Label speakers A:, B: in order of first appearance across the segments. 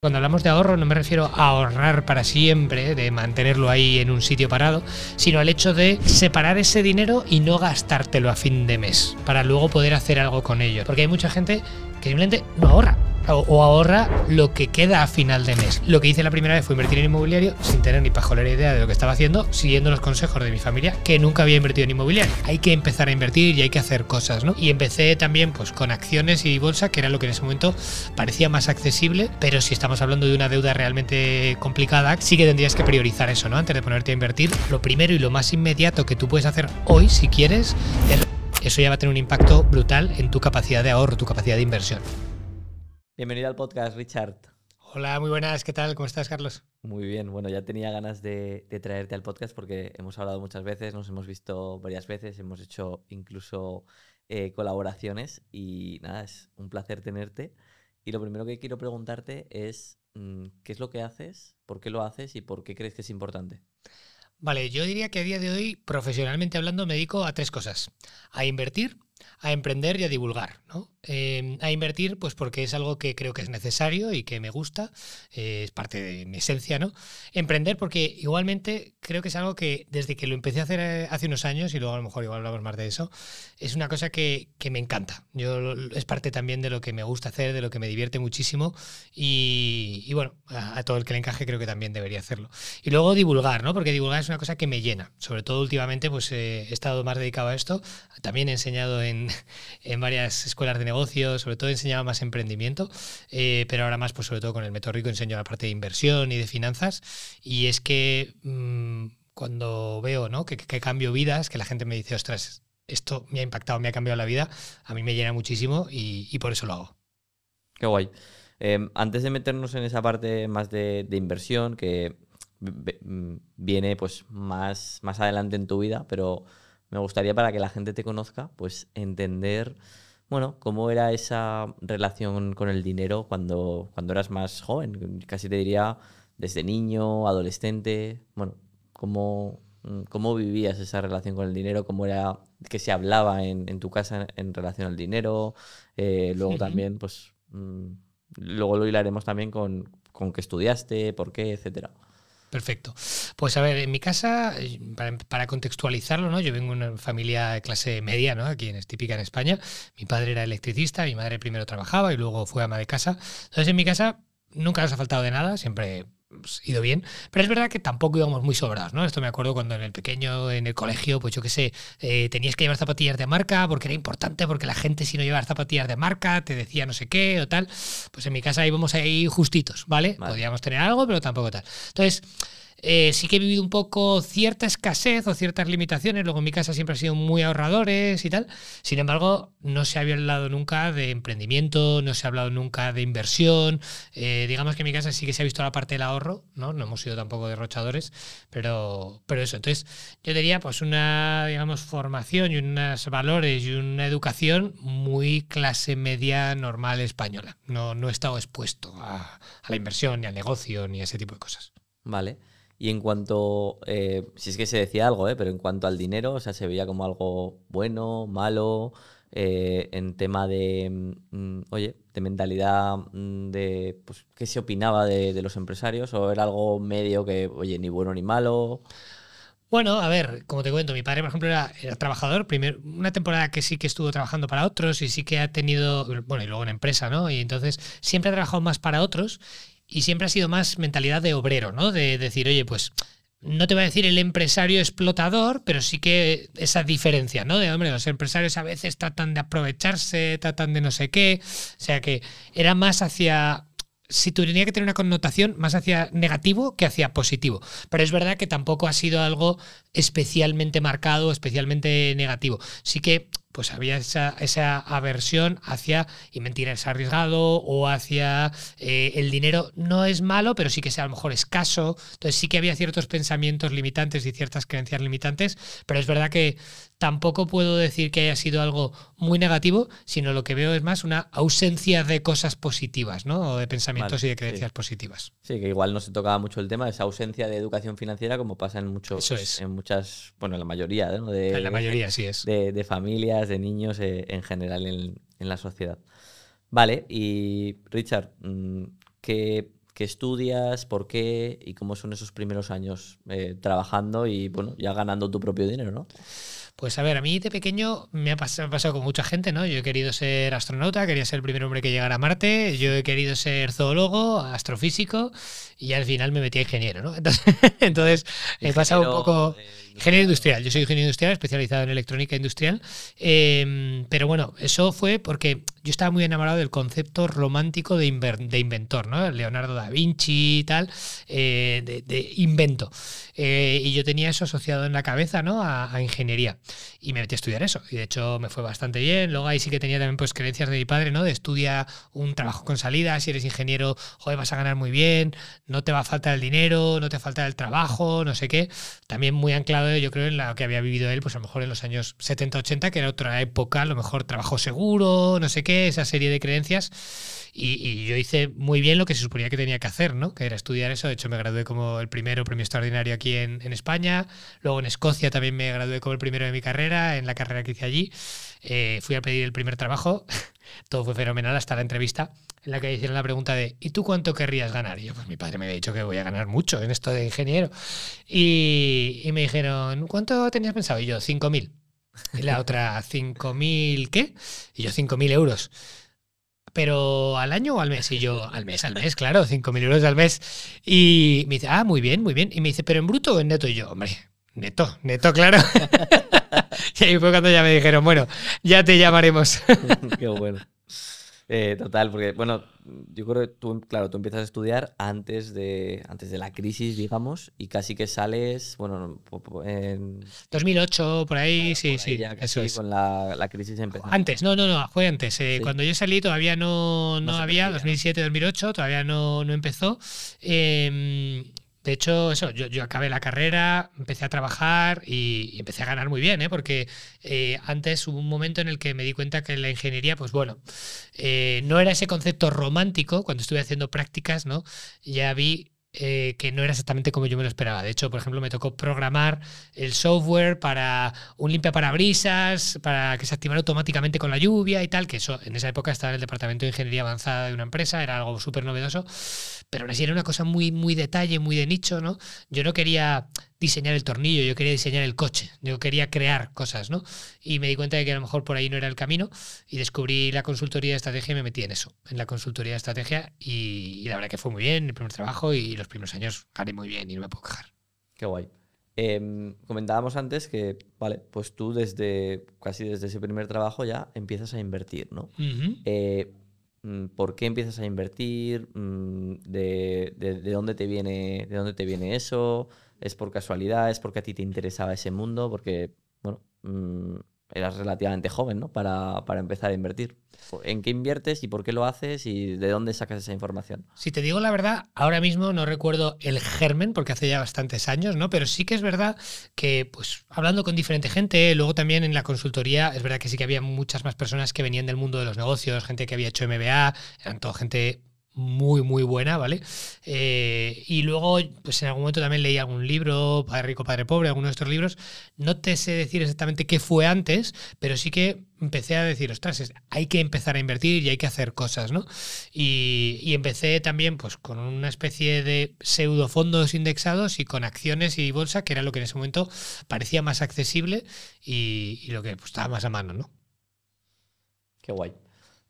A: Cuando hablamos de ahorro no me refiero a ahorrar para siempre, de mantenerlo ahí en un sitio parado, sino al hecho de separar ese dinero y no gastártelo a fin de mes, para luego poder hacer algo con ello. Porque hay mucha gente que simplemente no ahorra. O, ahorra lo que queda a final de mes. Lo que hice la primera vez fue invertir en inmobiliario sin tener ni pajolera idea de lo que estaba haciendo, siguiendo los consejos de mi familia, que nunca había invertido en inmobiliario. Hay que empezar a invertir y hay que hacer cosas, ¿no? Y empecé también pues con acciones y bolsa, que era lo que en ese momento parecía más accesible, pero si estamos hablando de una deuda realmente complicada, sí que tendrías que priorizar eso, ¿no? Antes de ponerte a invertir, lo primero y lo más inmediato que tú puedes hacer hoy, si quieres, es eso ya va a tener un impacto brutal en tu capacidad de ahorro, tu capacidad de inversión.
B: Bienvenido al podcast, Richard. Hola, muy buenas, ¿qué tal? ¿Cómo estás, Carlos? Muy bien, bueno, ya tenía ganas de, traerte al podcast porque hemos hablado muchas veces, nos hemos visto varias veces, hemos hecho incluso eh, colaboraciones y nada, es un placer tenerte. Y lo primero que quiero preguntarte es, mm, ¿qué es lo que haces? ¿Por qué lo haces? ¿Y por qué crees que es importante?
A: Vale, yo diría que a día de hoy, profesionalmente hablando, me dedico a tres cosas. A invertir, a emprender y a divulgar. ¿no? Em, a invertir, pues porque es algo que creo que es necesario y que me gusta, eh, es parte de mi esencia, ¿no? Emprender porque igualmente creo que es algo que desde que lo empecé a hacer eh, hace unos años, y luego a lo mejor igual hablamos más de eso, es una cosa que, que me encanta. Yo es parte también de lo que me gusta hacer, de lo que me divierte muchísimo y, bueno, a, todo el que le encaje creo que también debería hacerlo. Y luego divulgar, ¿no? Porque divulgar es una cosa que me llena, sobre todo últimamente pues eh, he estado más dedicado a esto, también he enseñado en, en varias escuelas de negocios, sobre todo enseñaba más emprendimiento, eh, pero ahora más, pues sobre todo con el método rico enseño la parte de inversión y de finanzas. Y es que mm, cuando veo ¿no? que, cambio vidas, que la gente me dice, ostras, esto me ha impactado, me ha cambiado la vida, a mí me llena muchísimo y, por eso lo hago.
B: Qué guay. Em, antes de meternos en esa parte más de, inversión, que mm, viene pues más, más adelante en tu vida, pero me gustaría para que la gente te conozca, pues entender bueno, cómo era esa relación con el dinero cuando, cuando eras más joven, casi te diría desde niño, adolescente, bueno, cómo, vivías esa relación con el dinero, cómo era que se hablaba en, tu casa en, relación al dinero, eh, luego también, pues, mm, luego lo hilaremos también con, con qué estudiaste, por qué, etcétera.
A: Perfecto. Pues a ver, en mi casa, eh, para, contextualizarlo, ¿no? Yo vengo de una familia de clase media, ¿no? Aquí es típica en España. Mi padre era electricista, mi madre primero trabajaba y luego fue ama de casa. Entonces en mi casa nunca nos ha faltado de nada, siempre pues, ido bien, pero es verdad que tampoco íbamos muy sobrados, ¿no? Esto me acuerdo cuando en el pequeño, en el colegio, pues yo qué sé, eh, tenías que llevar zapatillas de marca porque era importante, porque la gente si no llevaba zapatillas de marca te decía no sé qué o tal. Pues en mi casa íbamos ahí justitos, ¿vale? vale. Podíamos tener algo, pero tampoco tal. Entonces eh, sí que he vivido un poco cierta escasez o ciertas limitaciones. Luego en mi casa siempre ha sido muy ahorradores y tal. Sin embargo, no se ha hablado nunca de emprendimiento, no se ha hablado nunca de inversión. Eh, digamos que en mi casa sí que se ha visto la parte del ahorro, ¿no? No hemos sido tampoco derrochadores, pero, pero eso. Entonces, yo diría, pues una, digamos, formación y unos valores y una educación muy clase media normal española. No, no he estado expuesto a la inversión, ni al negocio, ni a ese tipo de cosas.
B: Vale. Y en cuanto, eh, si es que se decía algo, eh, pero en cuanto al dinero, o sea, se veía como algo bueno, malo, eh, en tema de, mm, oye, de mentalidad mm, de, pues, ¿qué se opinaba de, los empresarios? ¿O era algo medio que, oye, ni bueno ni malo? Bueno,
A: a ver, como te cuento, mi padre, por ejemplo, era, trabajador, una temporada que sí que estuvo trabajando para otros y sí que ha tenido, bueno, y luego en empresa, ¿no? Y entonces siempre ha trabajado más para otros y siempre ha sido más mentalidad de obrero, ¿no? De decir, oye, pues no te va a decir el empresario explotador, pero sí que esa diferencia, ¿no? De, hombre, los empresarios a veces tratan de aprovecharse, tratan de no sé qué. O sea que era más hacia. Si tuviera que tener una connotación más hacia negativo que hacia positivo. Pero es verdad que tampoco ha sido algo especialmente marcado, especialmente negativo. Sí que pues había esa, esa aversión hacia y es arriesgado o hacia eh, el dinero no es malo, pero sí que sea a lo mejor escaso. Entonces sí que había ciertos pensamientos limitantes y ciertas creencias limitantes, pero es verdad que tampoco puedo decir que haya sido algo muy negativo, sino lo que veo es más una ausencia de cosas positivas, ¿no? O de pensamientos y de creencias
B: positivas. Sí, que igual no se tocaba mucho el tema, esa ausencia de educación financiera, como pasa en muchos, en muchas, bueno, en la mayoría, ¿no? De, en la mayoría, sí es. de familias, de niños eh, en general en, la sociedad. Vale, y Richard, mm, ¿qué, ¿qué, estudias? ¿Por qué? estudias por qué y cómo son esos primeros años eh, trabajando y bueno, ya ganando tu propio dinero, no?
A: Pues a ver, a mí de pequeño me ha, pasado, con mucha gente, ¿no? Yo he querido ser astronauta, quería ser el primer hombre que llegara a Marte, yo he querido ser zoólogo, astrofísico y al final me metí a ingeniero, ¿no? Entonces, he pasado un poco... Eh, Ingeniero industrial, yo soy ingeniero industrial, especializado en electrónica industrial. Em, pero bueno, eso fue porque yo estaba muy enamorado del concepto romántico de, inventor, ¿no? Leonardo da Vinci y tal, eh, de, invento. Eh, y yo tenía eso asociado en la cabeza, ¿no? A, ingeniería. Y me metí a estudiar eso. Y de hecho me fue bastante bien. Luego ahí sí que tenía también pues creencias de mi padre, ¿no? De estudia un trabajo con salida, si eres ingeniero, joder, vas a ganar muy bien, no te va a faltar el dinero, no te falta el trabajo, no sé qué. También muy anclado yo creo, en la que había vivido él, pues a lo mejor en los años 70, 80, que era otra época, a lo mejor trabajo seguro, no sé qué, esa serie de creencias. Y, yo hice muy bien lo que se suponía que tenía que hacer, ¿no? Que era estudiar eso. De hecho, me gradué como el primero premio extraordinario aquí en, España. Luego en Escocia también me gradué como el primero de mi carrera, en la carrera que hice allí. Eh, fui a pedir el primer trabajo. Todo fue fenomenal hasta la entrevista en la que hicieron la pregunta de ¿y tú cuánto querrías ganar? Y yo, pues mi padre me había dicho que voy a ganar mucho en esto de ingeniero. Y, y me dijeron, ¿cuánto tenías pensado? Y yo, 5.000. Y la otra, ¿5.000 qué? Y yo, 5.000 euros. Pero al año o al mes? Y yo, al mes, al mes, claro, 5.000 euros al mes. Y me dice, ah, muy bien, muy bien. Y me dice, ¿pero en bruto o en neto? Y yo, hombre, neto, neto, claro. y ahí fue cuando ya me dijeron, bueno, ya te llamaremos.
B: Qué bueno. Eh, total, porque, bueno, yo creo que tú, claro, tú empiezas a estudiar antes de, antes de la crisis, digamos, y casi que sales, bueno, en... 2008, por ahí, sí, sí. Ya eso es. con la, crisis empezó.
A: Antes, no, no, no, fue antes. Eh, cuando yo salí todavía no, no, había, 2007, 2008, todavía no, no empezó. Eh, de hecho, eso, yo, acabé la carrera, empecé a trabajar y, empecé a ganar muy bien, ¿eh? porque eh, antes hubo un momento en el que me di cuenta que la ingeniería, pues bueno, eh, no era ese concepto romántico cuando estuve haciendo prácticas, ¿no? Ya vi eh, que no era exactamente como yo me lo esperaba. De hecho, por ejemplo, me tocó programar el software para un limpia para que se activara automáticamente con la lluvia y tal, que eso en esa época estaba en el departamento de ingeniería avanzada de una empresa, era algo súper novedoso, pero aún así era una cosa muy, muy detalle, muy de nicho, ¿no? Yo no quería diseñar el tornillo, yo quería diseñar el coche, yo quería crear cosas, ¿no? Y me di cuenta de que a lo mejor por ahí no era el camino y descubrí la consultoría de estrategia y me metí en eso, en la consultoría de estrategia y, la verdad que fue muy bien el primer trabajo y los primeros años
B: gané muy bien y no me puedo quejar. Qué guay. Em, comentábamos antes que, vale, pues tú desde casi desde ese primer trabajo ya empiezas a invertir, ¿no? Eh, mm, ¿Por qué empiezas a invertir? Mm, dónde te viene, ¿De dónde te viene eso? es por casualidad, es porque a ti te interesaba ese mundo, porque, bueno, mm, eras relativamente joven, ¿no? Para, empezar a invertir. ¿En qué inviertes y por qué lo haces y de dónde sacas esa información?
A: Si te digo la verdad, ahora mismo no recuerdo el germen porque hace ya bastantes años, ¿no? Pero sí que es verdad que, pues, hablando con diferente gente, luego también en la consultoría, es verdad que sí que había muchas más personas que venían del mundo de los negocios, gente que había hecho MBA, eran todo gente muy, muy buena, ¿vale? Eh, y luego, pues en algún momento también leí algún libro, Padre Rico, Padre Pobre, algunos de estos libros. No te sé decir exactamente qué fue antes, pero sí que empecé a decir, ostras, hay que empezar a invertir y hay que hacer cosas, ¿no? Y, empecé también, pues, con una especie de pseudofondos indexados y con acciones y bolsa, que era lo que en ese momento parecía más accesible y, lo que pues, estaba más a mano, ¿no?
B: Qué guay.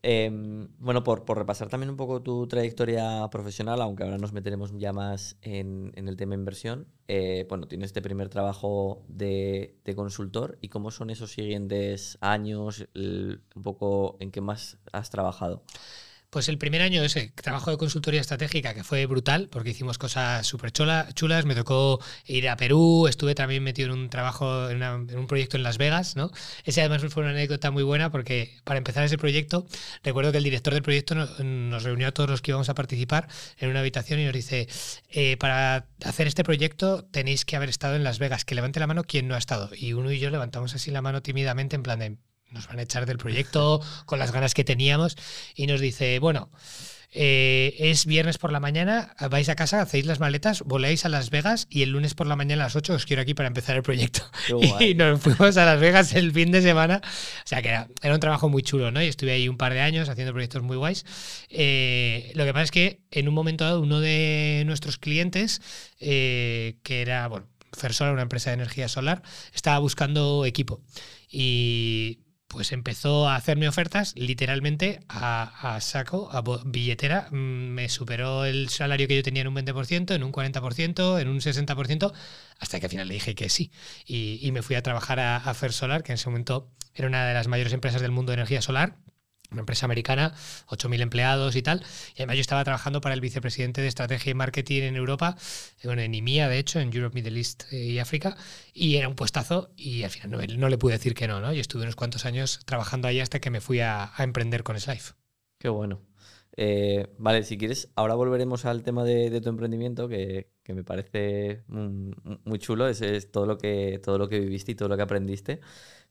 B: Em, bueno, por, repasar también un poco tu trayectoria profesional, aunque ahora nos meteremos ya más en, el tema inversión, eh, bueno, tienes este primer trabajo de, consultor y cómo son esos siguientes años, un poco en qué más has trabajado.
A: Pues el primer año ese trabajo de consultoría estratégica que fue brutal porque hicimos cosas súper chulas. Me tocó ir a Perú, estuve también metido en un trabajo, en, un proyecto en Las Vegas, ¿no? Ese además fue una anécdota muy buena porque para empezar ese proyecto, recuerdo que el director del proyecto nos reunió a todos los que íbamos a participar en una habitación y nos dice, eh, para hacer este proyecto tenéis que haber estado en Las Vegas, que levante la mano quien no ha estado. Y uno y yo levantamos así la mano tímidamente en plan de, nos van a echar del proyecto con las ganas que teníamos y nos dice, bueno, eh, es viernes por la mañana, vais a casa, hacéis las maletas, voléis a Las Vegas y el lunes por la mañana a las 8 os quiero aquí para empezar el proyecto. Y nos fuimos a Las Vegas el fin de semana. O sea que era, un trabajo muy chulo, ¿no? Y estuve ahí un par de años haciendo proyectos muy guays. Eh, lo que pasa es que en un momento dado uno de nuestros clientes, eh, que era, bueno, una empresa de energía solar, estaba buscando equipo. Y pues empezó a hacerme ofertas literalmente a, saco, a billetera. Mm, me superó el salario que yo tenía en un 20%, en un 40%, en un 60%, hasta que al final le dije que sí. Y, me fui a trabajar a, a Fer Solar, que en ese momento era una de las mayores empresas del mundo de energía solar una empresa americana, 8.000 empleados y tal. Y además yo estaba trabajando para el vicepresidente de estrategia y marketing en Europa, bueno, en IMIA, e de hecho, en Europe, Middle East eh, y África, y era un puestazo y al final no, le pude decir que no, ¿no? Y estuve unos cuantos años trabajando ahí hasta que me fui a, emprender con Slife.
B: Qué bueno. Eh, vale, si quieres, ahora volveremos al tema de, tu emprendimiento, que, me parece muy, chulo, Ese es todo lo, que, todo lo que viviste y todo lo que aprendiste.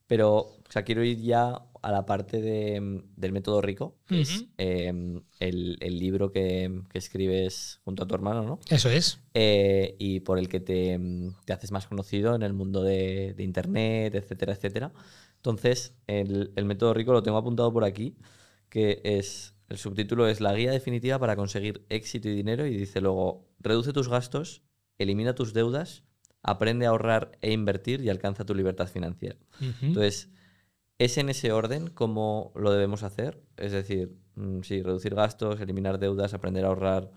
B: Pero, o sea, quiero ir ya a la parte mm, del método rico, que es em, el, libro que, escribes junto a tu hermano, ¿no? Eso es. Eh, y por el que mm, te, haces más conocido en el mundo de, Internet, etcétera, etcétera. Entonces, el, método rico lo tengo apuntado por aquí, que es, el subtítulo es La guía definitiva para conseguir éxito y dinero y dice luego, reduce tus gastos, elimina tus deudas, aprende a ahorrar e invertir y alcanza tu libertad financiera. Entonces, ¿Es en ese orden como lo debemos hacer? Es decir, mm, sí, reducir gastos, eliminar deudas, aprender a ahorrar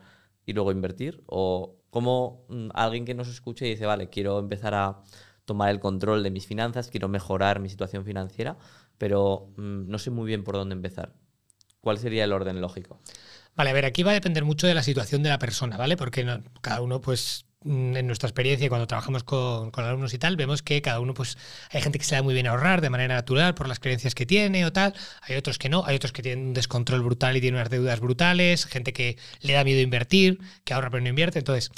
B: y luego invertir. O como mm, alguien que nos escuche y dice, vale, quiero empezar a tomar el control de mis finanzas, quiero mejorar mi situación financiera, pero mm, no sé muy bien por dónde empezar. ¿Cuál sería el orden lógico?
A: Vale, a ver, aquí va a depender mucho de la situación de la persona, ¿vale? Porque cada uno, pues, Mm, en nuestra experiencia cuando trabajamos con, alumnos y tal, vemos que cada uno, pues hay gente que se da muy bien a ahorrar de manera natural por las creencias que tiene o tal, hay otros que no, hay otros que tienen un descontrol brutal y tienen unas deudas brutales, gente que le da miedo invertir, que ahorra pero no invierte, entonces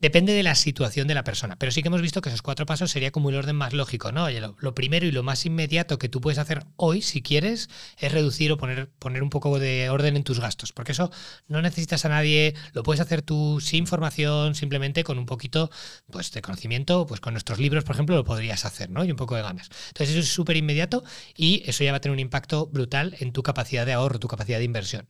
A: depende de la situación de la persona, pero sí que hemos visto que esos cuatro pasos sería como el orden más lógico, ¿no? Oye, lo, primero y lo más inmediato que tú puedes hacer hoy, si quieres, es reducir o poner, poner un poco de orden en tus gastos, porque eso no necesitas a nadie, lo puedes hacer tú sin formación, simplemente con un poquito pues, de conocimiento, pues con nuestros libros, por ejemplo, lo podrías hacer, ¿no? Y un poco de ganas. Entonces eso es súper inmediato y eso ya va a tener un impacto brutal en tu capacidad de ahorro, tu capacidad de inversión.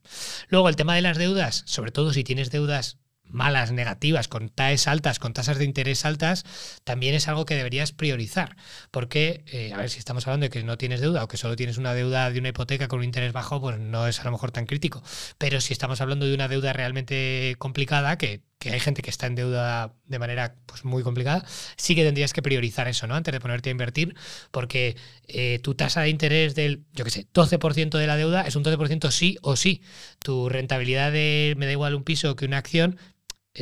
A: Luego, el tema de las deudas, sobre todo si tienes deudas malas, negativas, con TAEs altas, con tasas de interés altas, también es algo que deberías priorizar. Porque, eh, a ver, si estamos hablando de que no tienes deuda o que solo tienes una deuda de una hipoteca con un interés bajo, pues no es a lo mejor tan crítico. Pero si estamos hablando de una deuda realmente complicada, que que hay gente que está en deuda de manera pues, muy complicada, sí que tendrías que priorizar eso, ¿no? Antes de ponerte a invertir, porque eh, tu tasa de interés del, yo qué sé, 12% de la deuda es un 12% sí o sí. Tu rentabilidad de, me da igual un piso que una acción,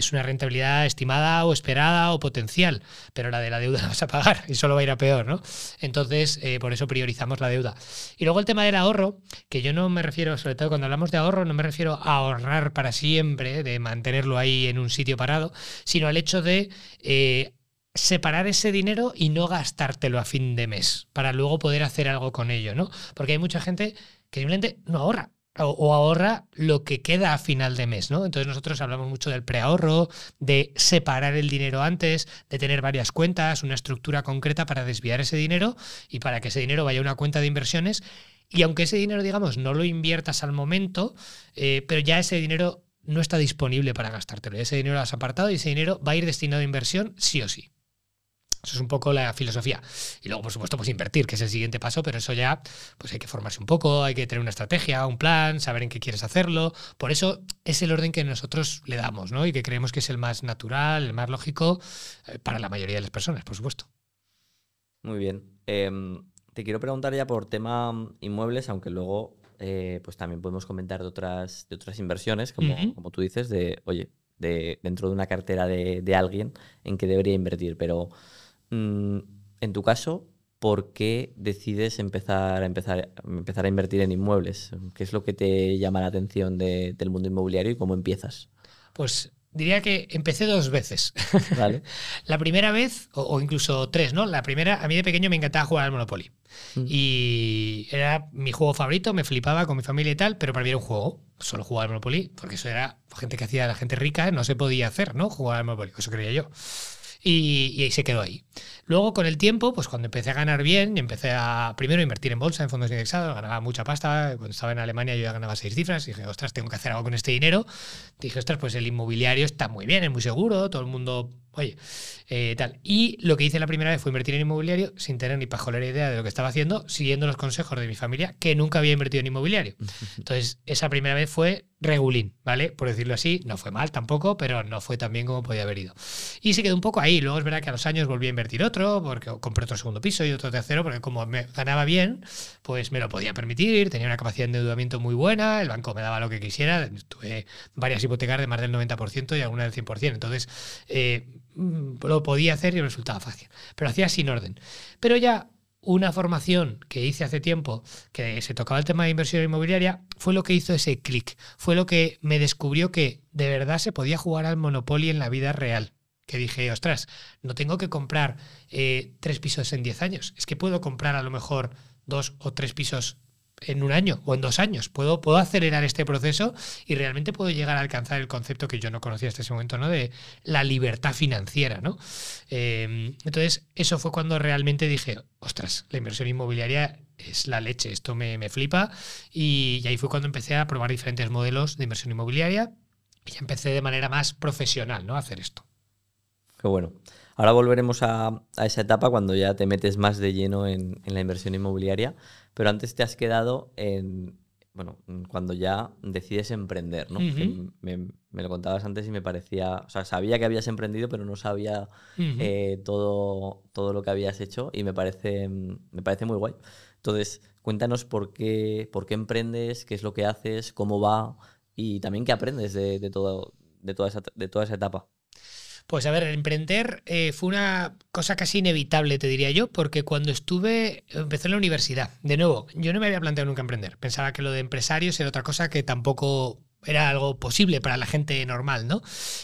A: es una rentabilidad estimada o esperada o potencial, pero la de la deuda la vas a pagar y solo va a ir a peor, ¿no? Entonces, eh, por eso priorizamos la deuda. Y luego el tema del ahorro, que yo no me refiero, sobre todo cuando hablamos de ahorro, no me refiero a ahorrar para siempre, de mantenerlo ahí en un sitio parado, sino al hecho de... Eh, separar ese dinero y no gastártelo a fin de mes para luego poder hacer algo con ello, ¿no? Porque hay mucha gente que simplemente no ahorra o, ahorra lo que queda a final de mes, ¿no? Entonces nosotros hablamos mucho del preahorro, de separar el dinero antes, de tener varias cuentas, una estructura concreta para desviar ese dinero y para que ese dinero vaya a una cuenta de inversiones. Y aunque ese dinero, digamos, no lo inviertas al momento, eh, pero ya ese dinero no está disponible para gastártelo. Ese dinero lo has apartado y ese dinero va a ir destinado a inversión sí o sí. Eso es un poco la filosofía. Y luego, por supuesto, pues invertir, que es el siguiente paso, pero eso ya, pues hay que formarse un poco, hay que tener una estrategia, un plan, saber en qué quieres hacerlo. Por eso es el orden que nosotros le damos, ¿no? Y que creemos que es el más natural, el más lógico eh, para la mayoría de las personas, por supuesto.
B: Muy bien. Em, te quiero preguntar ya por tema inmuebles, aunque luego eh, pues también podemos comentar de otras, de otras inversiones, como, como tú dices, de, oye, de, dentro de una cartera de, de alguien en que debería invertir, pero... Mm, en tu caso, ¿por qué decides empezar a, empezar, empezar a invertir en inmuebles? ¿Qué es lo que te llama la atención del mundo inmobiliario y cómo empiezas?
A: Pues diría que empecé dos veces. la primera vez, o, incluso tres, ¿no? La primera, a mí de pequeño me encantaba jugar al Monopoly. Mm. Y era mi juego favorito, me flipaba con mi familia y tal, pero para mí era un juego. Solo jugaba al Monopoly, porque eso era gente que hacía la gente rica, no se podía hacer, ¿no? Jugar al Monopoly, eso creía yo y, ahí se quedó ahí. Luego, con el tiempo, pues cuando empecé a ganar bien, empecé a primero invertir en bolsa, en fondos indexados, ganaba mucha pasta. Cuando estaba en Alemania yo ya ganaba seis cifras. Y dije, ostras, tengo que hacer algo con este dinero. Dije, ostras, pues el inmobiliario está muy bien, es muy seguro, todo el mundo oye, eh, tal. Y lo que hice la primera vez fue invertir en inmobiliario sin tener ni pajolera idea de lo que estaba haciendo, siguiendo los consejos de mi familia, que nunca había invertido en inmobiliario. Entonces, esa primera vez fue regulín, ¿vale? Por decirlo así, no fue mal tampoco, pero no fue tan bien como podía haber ido. Y se quedó un poco ahí. Luego es verdad que a los años volví a invertir otro, porque compré otro segundo piso y otro tercero, porque como me ganaba bien, pues me lo podía permitir, tenía una capacidad de endeudamiento muy buena, el banco me daba lo que quisiera, tuve varias hipotecas de más del 90% y alguna del 100%. Entonces, eh, Mm, lo podía hacer y resultaba fácil, pero hacía sin orden. Pero ya una formación que hice hace tiempo, que se tocaba el tema de inversión inmobiliaria, fue lo que hizo ese clic, fue lo que me descubrió que de verdad se podía jugar al Monopoly en la vida real. Que dije, ostras, no tengo que comprar eh, tres pisos en diez años, es que puedo comprar a lo mejor dos o tres pisos en un año o en dos años. Puedo, puedo acelerar este proceso y realmente puedo llegar a alcanzar el concepto que yo no conocía hasta ese momento, ¿no? De la libertad financiera, ¿no? Em, entonces, eso fue cuando realmente dije, ostras, la inversión inmobiliaria es la leche, esto me, flipa. Y, ahí fue cuando empecé a probar diferentes modelos de inversión inmobiliaria y empecé de manera más profesional, ¿no? A hacer esto.
B: Qué bueno. Ahora volveremos a, esa etapa cuando ya te metes más de lleno en, en la inversión inmobiliaria pero antes te has quedado en, bueno, cuando ya decides emprender, ¿no? me, lo contabas antes y me parecía, o sea, sabía que habías emprendido, pero no sabía
A: eh,
B: todo, todo lo que habías hecho y me parece, me parece muy guay. Entonces, cuéntanos por qué, por qué emprendes, qué es lo que haces, cómo va y también qué aprendes de todo, de, toda esa, de toda esa etapa.
A: Pues a ver, emprender eh, fue una cosa casi inevitable, te diría yo, porque cuando estuve, empezó en la universidad, de nuevo, yo no me había planteado nunca emprender. Pensaba que lo de empresarios era otra cosa que tampoco era algo posible para la gente normal, ¿no?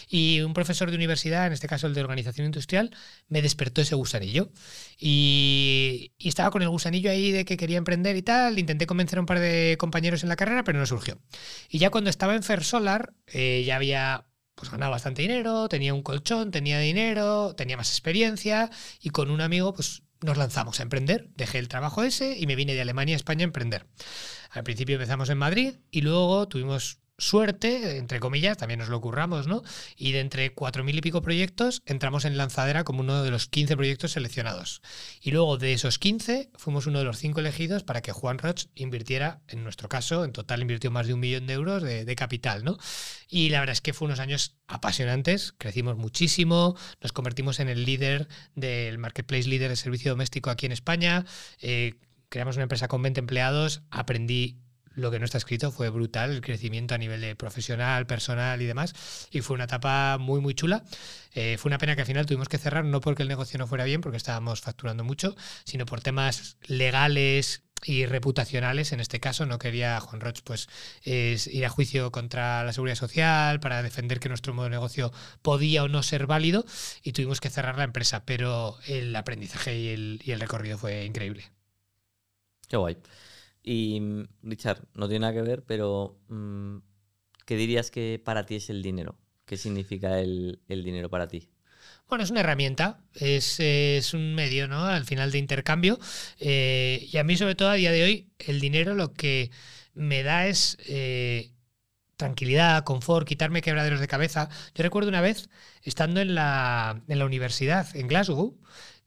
A: Y un profesor de universidad, en este caso el de organización industrial, me despertó ese gusanillo. Y, estaba con el gusanillo ahí de que quería emprender y tal. Intenté convencer a un par de compañeros en la carrera, pero no surgió. Y ya cuando estaba en Fersolar, Solar, eh, ya había pues ganaba bastante dinero, tenía un colchón, tenía dinero, tenía más experiencia y con un amigo pues nos lanzamos a emprender. Dejé el trabajo ese y me vine de Alemania a España a emprender. Al principio empezamos en Madrid y luego tuvimos suerte, entre comillas, también nos lo curramos, ¿no? Y de entre cuatro mil y pico proyectos, entramos en Lanzadera como uno de los 15 proyectos seleccionados. Y luego de esos 15, fuimos uno de los cinco elegidos para que Juan Roch invirtiera, en nuestro caso, en total invirtió más de un millón de euros de, capital, ¿no? Y la verdad es que fue unos años apasionantes, crecimos muchísimo, nos convertimos en el líder del marketplace líder de servicio doméstico aquí en España. Eh, creamos una empresa con 20 empleados, aprendí lo que no está escrito fue brutal, el crecimiento a nivel de profesional, personal y demás. Y fue una etapa muy, muy chula. Eh, fue una pena que al final tuvimos que cerrar, no porque el negocio no fuera bien, porque estábamos facturando mucho, sino por temas legales y reputacionales en este caso no quería Juan Roch pues es ir a juicio contra la seguridad social para defender que nuestro modo de negocio podía o no ser válido y tuvimos que cerrar la empresa pero el aprendizaje y el, y el recorrido fue increíble
B: qué guay y mm, Richard, no tiene nada que ver, pero mm, ¿qué dirías que para ti es el dinero? ¿Qué significa el, dinero para ti?
A: Bueno, es una herramienta, es, es, un medio, ¿no? Al final de intercambio. Eh, y a mí, sobre todo a día de hoy, el dinero lo que me da es eh, tranquilidad, confort, quitarme quebraderos de cabeza. Yo recuerdo una vez, estando en la, en la universidad, en Glasgow,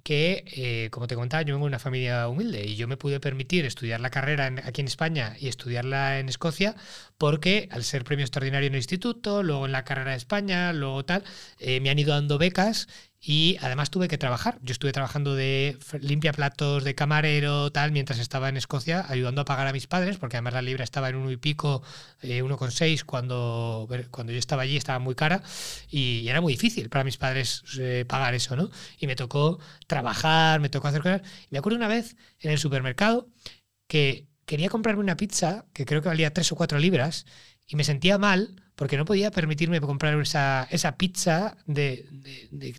A: que, eh, como te contaba, yo vengo de una familia humilde y yo me pude permitir estudiar la carrera aquí en España y estudiarla en Escocia porque al ser premio extraordinario en el instituto, luego en la carrera de España, luego tal, eh, me han ido dando becas y además tuve que trabajar. Yo estuve trabajando de limpia platos, de camarero, tal, mientras estaba en Escocia, ayudando a pagar a mis padres, porque además la libra estaba en uno y pico, eh, uno con seis, cuando, cuando yo estaba allí estaba muy cara y era muy difícil para mis padres eh, pagar eso, ¿no? Y me tocó trabajar, me tocó hacer cosas. me acuerdo una vez en el supermercado que quería comprarme una pizza, que creo que valía tres o cuatro libras, y me sentía mal porque no podía permitirme comprar esa, pizza de,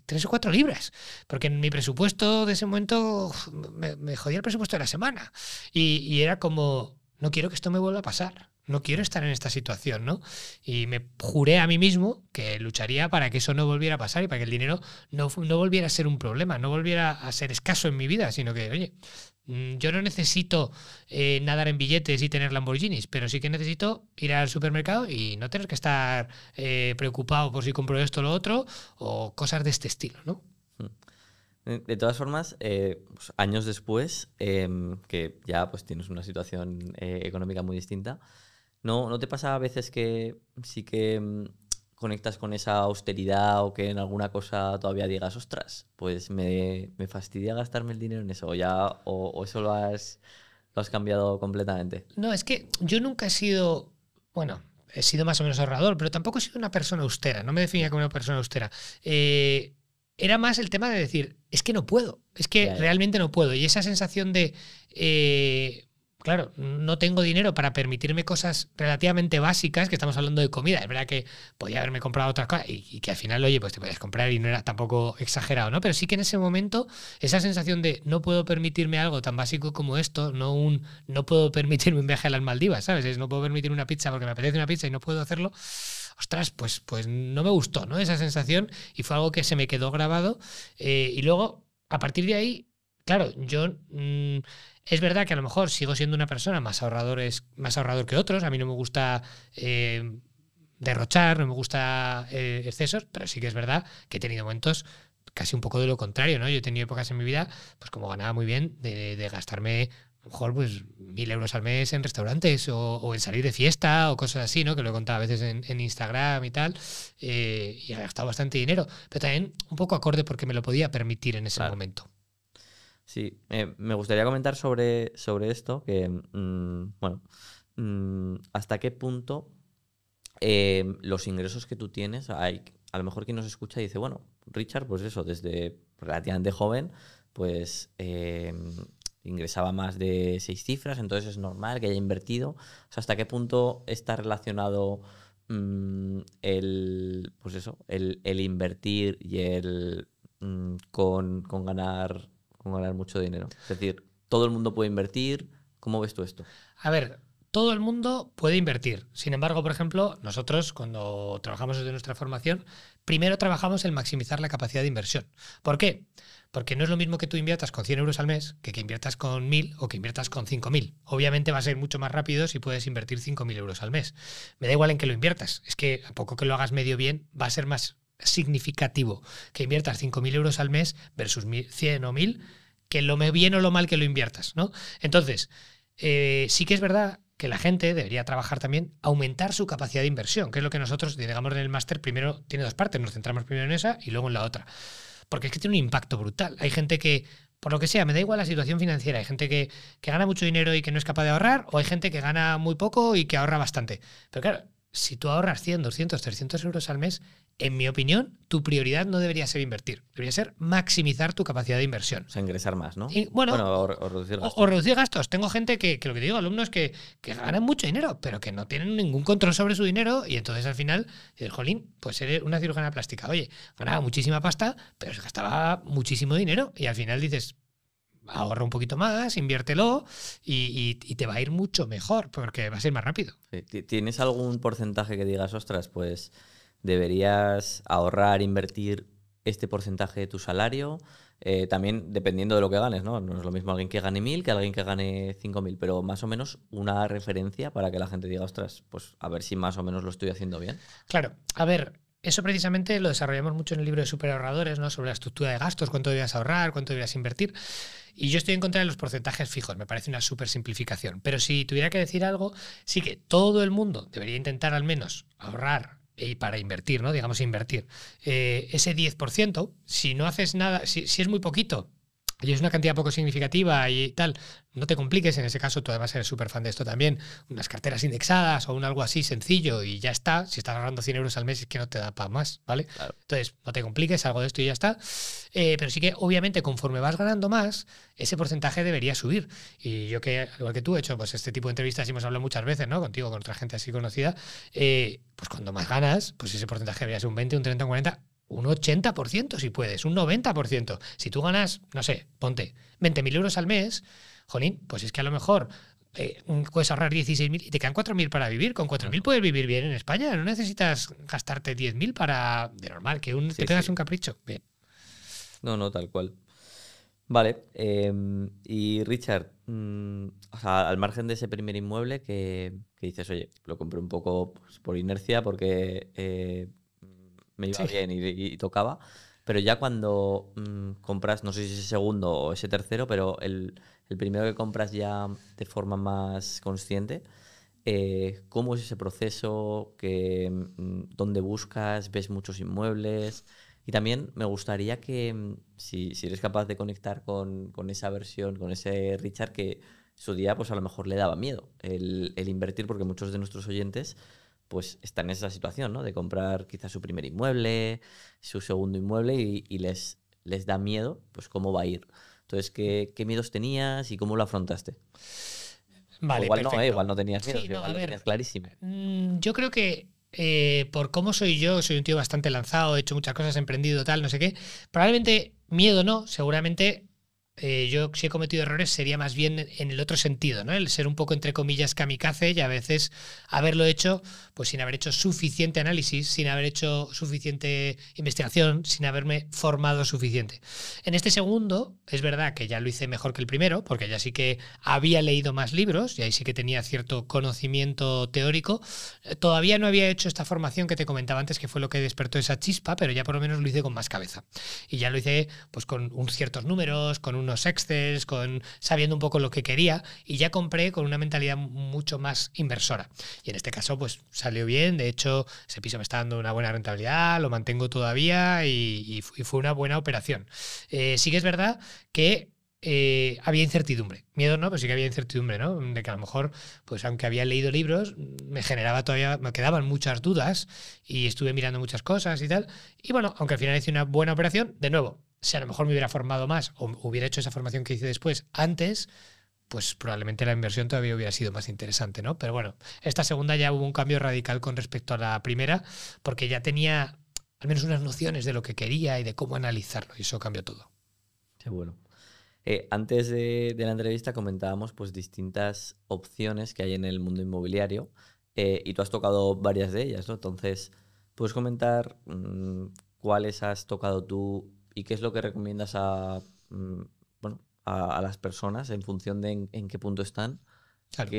A: tres 3 o cuatro libras, porque en mi presupuesto de ese momento me, jodía el presupuesto de la semana. Y, era como, no quiero que esto me vuelva a pasar. No quiero estar en esta situación, ¿no? Y me juré a mí mismo que lucharía para que eso no volviera a pasar y para que el dinero no, no volviera a ser un problema, no volviera a ser escaso en mi vida, sino que, oye, Mm, yo no necesito eh, nadar en billetes y tener Lamborghinis, pero sí que necesito ir al supermercado y no tener que estar eh, preocupado por si compro esto o lo otro o cosas de este estilo, ¿no?
B: Hmm. De todas formas, eh, pues, años después, em, que ya pues tienes una situación económica muy distinta, ¿no, ¿no te pasa a veces que sí que mm, conectas con esa austeridad o que en alguna cosa todavía digas, ostras, pues me, me fastidia gastarme el dinero en eso, o ya, o, eso lo has, lo has cambiado completamente.
A: No, es que yo nunca he sido, bueno, he sido más o menos ahorrador, pero tampoco he sido una persona austera, no me definía como una persona austera. Eh, era más el tema de decir, es que no puedo, es que realmente no puedo. Y esa sensación de, eh, claro, no tengo dinero para permitirme cosas relativamente básicas, que estamos hablando de comida. Es verdad que podía haberme comprado otra cosa y, que al final, oye, pues te puedes comprar y no era tampoco exagerado, ¿no? Pero sí que en ese momento, esa sensación de no puedo permitirme algo tan básico como esto, no un no puedo permitirme un viaje a las Maldivas, ¿sabes? no puedo permitirme una pizza porque me apetece una pizza y no puedo hacerlo ostras, pues, pues no me gustó, ¿no? Esa sensación y fue algo que se me quedó grabado. Eh, y luego, a partir de ahí, claro, yo mm, es verdad que a lo mejor sigo siendo una persona más, ahorradores, más ahorrador que otros. A mí no me gusta eh, derrochar, no me gusta eh, excesos, pero sí que es verdad que he tenido momentos casi un poco de lo contrario, ¿no? Yo he tenido épocas en mi vida, pues como ganaba muy bien, de, gastarme a lo mejor pues, mil euros al mes en restaurantes o, en salir de fiesta o cosas así, ¿no? Que lo he contado a veces en, Instagram y tal, eh, y he gastado bastante dinero, pero también un poco acorde porque me lo podía permitir en ese momento.
B: Sí, eh, me gustaría comentar sobre, sobre esto, que, mm, bueno, mm, hasta qué punto em, los ingresos que tú tienes, hay, a lo mejor quien nos escucha dice, bueno, Richard, pues eso, desde relativamente joven, pues em, ingresaba más de seis cifras, entonces es normal que haya invertido. O sea, ¿hasta qué punto está relacionado mm, el, pues eso, el, invertir y el con, con, ganar ganar mucho dinero. Es decir, todo el mundo puede invertir. ¿Cómo ves tú esto? A ver,
A: todo el mundo puede invertir. Sin embargo, por ejemplo, nosotros cuando trabajamos desde nuestra formación, primero trabajamos en maximizar la capacidad de inversión. ¿Por qué? Porque no es lo mismo que tú inviertas con 100 euros al mes que que inviertas con 1.000 o que inviertas con 5.000. Obviamente va a ser mucho más rápido si puedes invertir 5.000 euros al mes. Me da igual en que lo inviertas. Es que a poco que lo hagas medio bien, va a ser más significativo que inviertas 5.000 euros al mes versus 100 o 1.000, que lo bien o lo mal que lo inviertas. ¿no? Entonces, eh, sí que es verdad que la gente debería trabajar también aumentar su capacidad de inversión, que es lo que nosotros, digamos, en el máster primero tiene dos partes, nos centramos primero en esa y luego en la otra. Porque es que tiene un impacto brutal. Hay gente que por lo que sea, me da igual la situación financiera. Hay gente que, que, gana mucho dinero y que no es capaz de ahorrar, o hay gente que gana muy poco y que ahorra bastante. Pero claro, si tú ahorras 100, 200, 300 euros al mes, en mi opinión, tu prioridad no debería ser invertir, debería ser maximizar tu capacidad de inversión. O sea, ingresar más, ¿no? bueno,
B: o, reducir
A: gastos. Tengo gente que, que, lo que digo, alumnos que, ganan mucho dinero, pero que no tienen ningún control sobre su dinero y entonces al final, el jolín, pues ser una cirujana plástica. Oye, ganaba muchísima pasta, pero se gastaba muchísimo dinero y al final dices, ahorra un poquito más, inviértelo y, te va a ir mucho mejor porque va a ser más rápido.
B: ¿Tienes algún porcentaje que digas, ostras, pues deberías ahorrar, invertir este porcentaje de tu salario. Eh, también dependiendo de lo que ganes, ¿no? No es lo mismo alguien que gane mil que alguien que gane 5.000, mil, pero más o menos una referencia para que la gente diga, ostras, pues a ver si más o menos lo estoy haciendo bien.
A: Claro, a ver, eso precisamente lo desarrollamos mucho en el libro de superahorradores, ¿no? Sobre la estructura de gastos, cuánto debías ahorrar, cuánto debías invertir. Y yo estoy en contra de los porcentajes fijos, me parece una súper simplificación. Pero si tuviera que decir algo, sí que todo el mundo debería intentar al menos ahorrar y para invertir, ¿no? Digamos, invertir. Eh, ese 10%, si no haces nada, si, es muy poquito, y es una cantidad poco significativa y tal, no te compliques, en ese caso tú además eres súper fan de esto también, unas carteras indexadas o un algo así sencillo y ya está, si estás ganando 100 euros al mes es que no te da para más, ¿vale? Entonces, no te compliques, algo de esto y ya está, eh, pero sí que obviamente conforme vas ganando más, ese porcentaje debería subir. Y yo que, igual que tú, he hecho pues este tipo de entrevistas y hemos hablado muchas veces, ¿no? Contigo, con otra gente así conocida, eh, pues cuando más ganas, pues ese porcentaje debería ser un 20, un 30, un 40, un 80% si puedes, un 90%. Si tú ganas, no sé, ponte 20.000 euros al mes, Jonín, pues es que a lo mejor eh, puedes ahorrar 16.000 y te quedan 4.000 para vivir. Con 4.000 puedes vivir bien en España. No necesitas gastarte 10.000 para, de normal, que un, te un capricho.
B: No, no, tal cual. Vale, em, y Richard, mm, al margen de ese primer inmueble que, que, dices, oye, lo compré un poco pues, por inercia porque eh, me iba bien y, tocaba. Pero ya cuando mm, compras, no sé si ese segundo o ese tercero, pero el, el primero que compras ya de forma más consciente, eh, ¿cómo es ese proceso? Que, mm, ¿Dónde buscas? ¿Ves muchos inmuebles? Y también me gustaría que, mm, si, si eres capaz de conectar con, con, esa versión, con ese Richard que su día, pues a lo mejor le daba miedo el, el invertir, porque muchos de nuestros oyentes pues están en esa situación, ¿no? De comprar quizás su primer inmueble, su segundo inmueble y, les, les da miedo, pues cómo va a ir. Entonces, ¿qué, miedos tenías y cómo lo afrontaste? Vale, igual no, ¿eh? igual no tenías miedo, clarísimo.
A: Mm, yo creo que eh, por cómo soy yo, soy un tío bastante lanzado, he hecho muchas cosas, he emprendido tal, no sé qué. Probablemente miedo no, seguramente eh, yo si he cometido errores sería más bien en el otro sentido, ¿no? El ser un poco entre comillas kamikaze y a veces haberlo hecho pues sin haber hecho suficiente análisis, sin haber hecho suficiente investigación, sin haberme formado suficiente. En este segundo es verdad que ya lo hice mejor que el primero, porque ya sí que había leído más libros y ahí sí que tenía cierto conocimiento teórico. Eh, todavía no había hecho esta formación que te comentaba antes, que fue lo que despertó esa chispa, pero ya por lo menos lo hice con más cabeza. Y ya lo hice pues con ciertos números, con un unos excels, con, sabiendo un poco lo que quería y ya compré con una mentalidad mucho más inversora. Y en este caso, pues salió bien. De hecho, ese piso me está dando una buena rentabilidad, lo mantengo todavía y, fue una buena operación. Eh, sí que es verdad que eh, había incertidumbre. Miedo no, pero sí que había incertidumbre, ¿no? De que a lo mejor, pues aunque había leído libros, me generaba todavía, me quedaban muchas dudas y estuve mirando muchas cosas y tal. Y bueno, aunque al final hice una buena operación, de nuevo, si a lo mejor me hubiera formado más o hubiera hecho esa formación que hice después antes, pues probablemente la inversión todavía hubiera sido más interesante, ¿no? Pero bueno, esta segunda ya hubo un cambio radical con respecto a la primera, porque ya tenía al menos unas nociones de lo que quería y de cómo analizarlo, y eso cambió todo.
B: Qué bueno. Eh, antes de, la entrevista comentábamos pues distintas opciones que hay en el mundo inmobiliario eh, y tú has tocado varias de ellas, ¿no? Entonces, ¿puedes comentar mm, cuáles has tocado tú ¿Y qué es lo que recomiendas a, mm, bueno, a, las personas en función de en, qué punto están? Claro.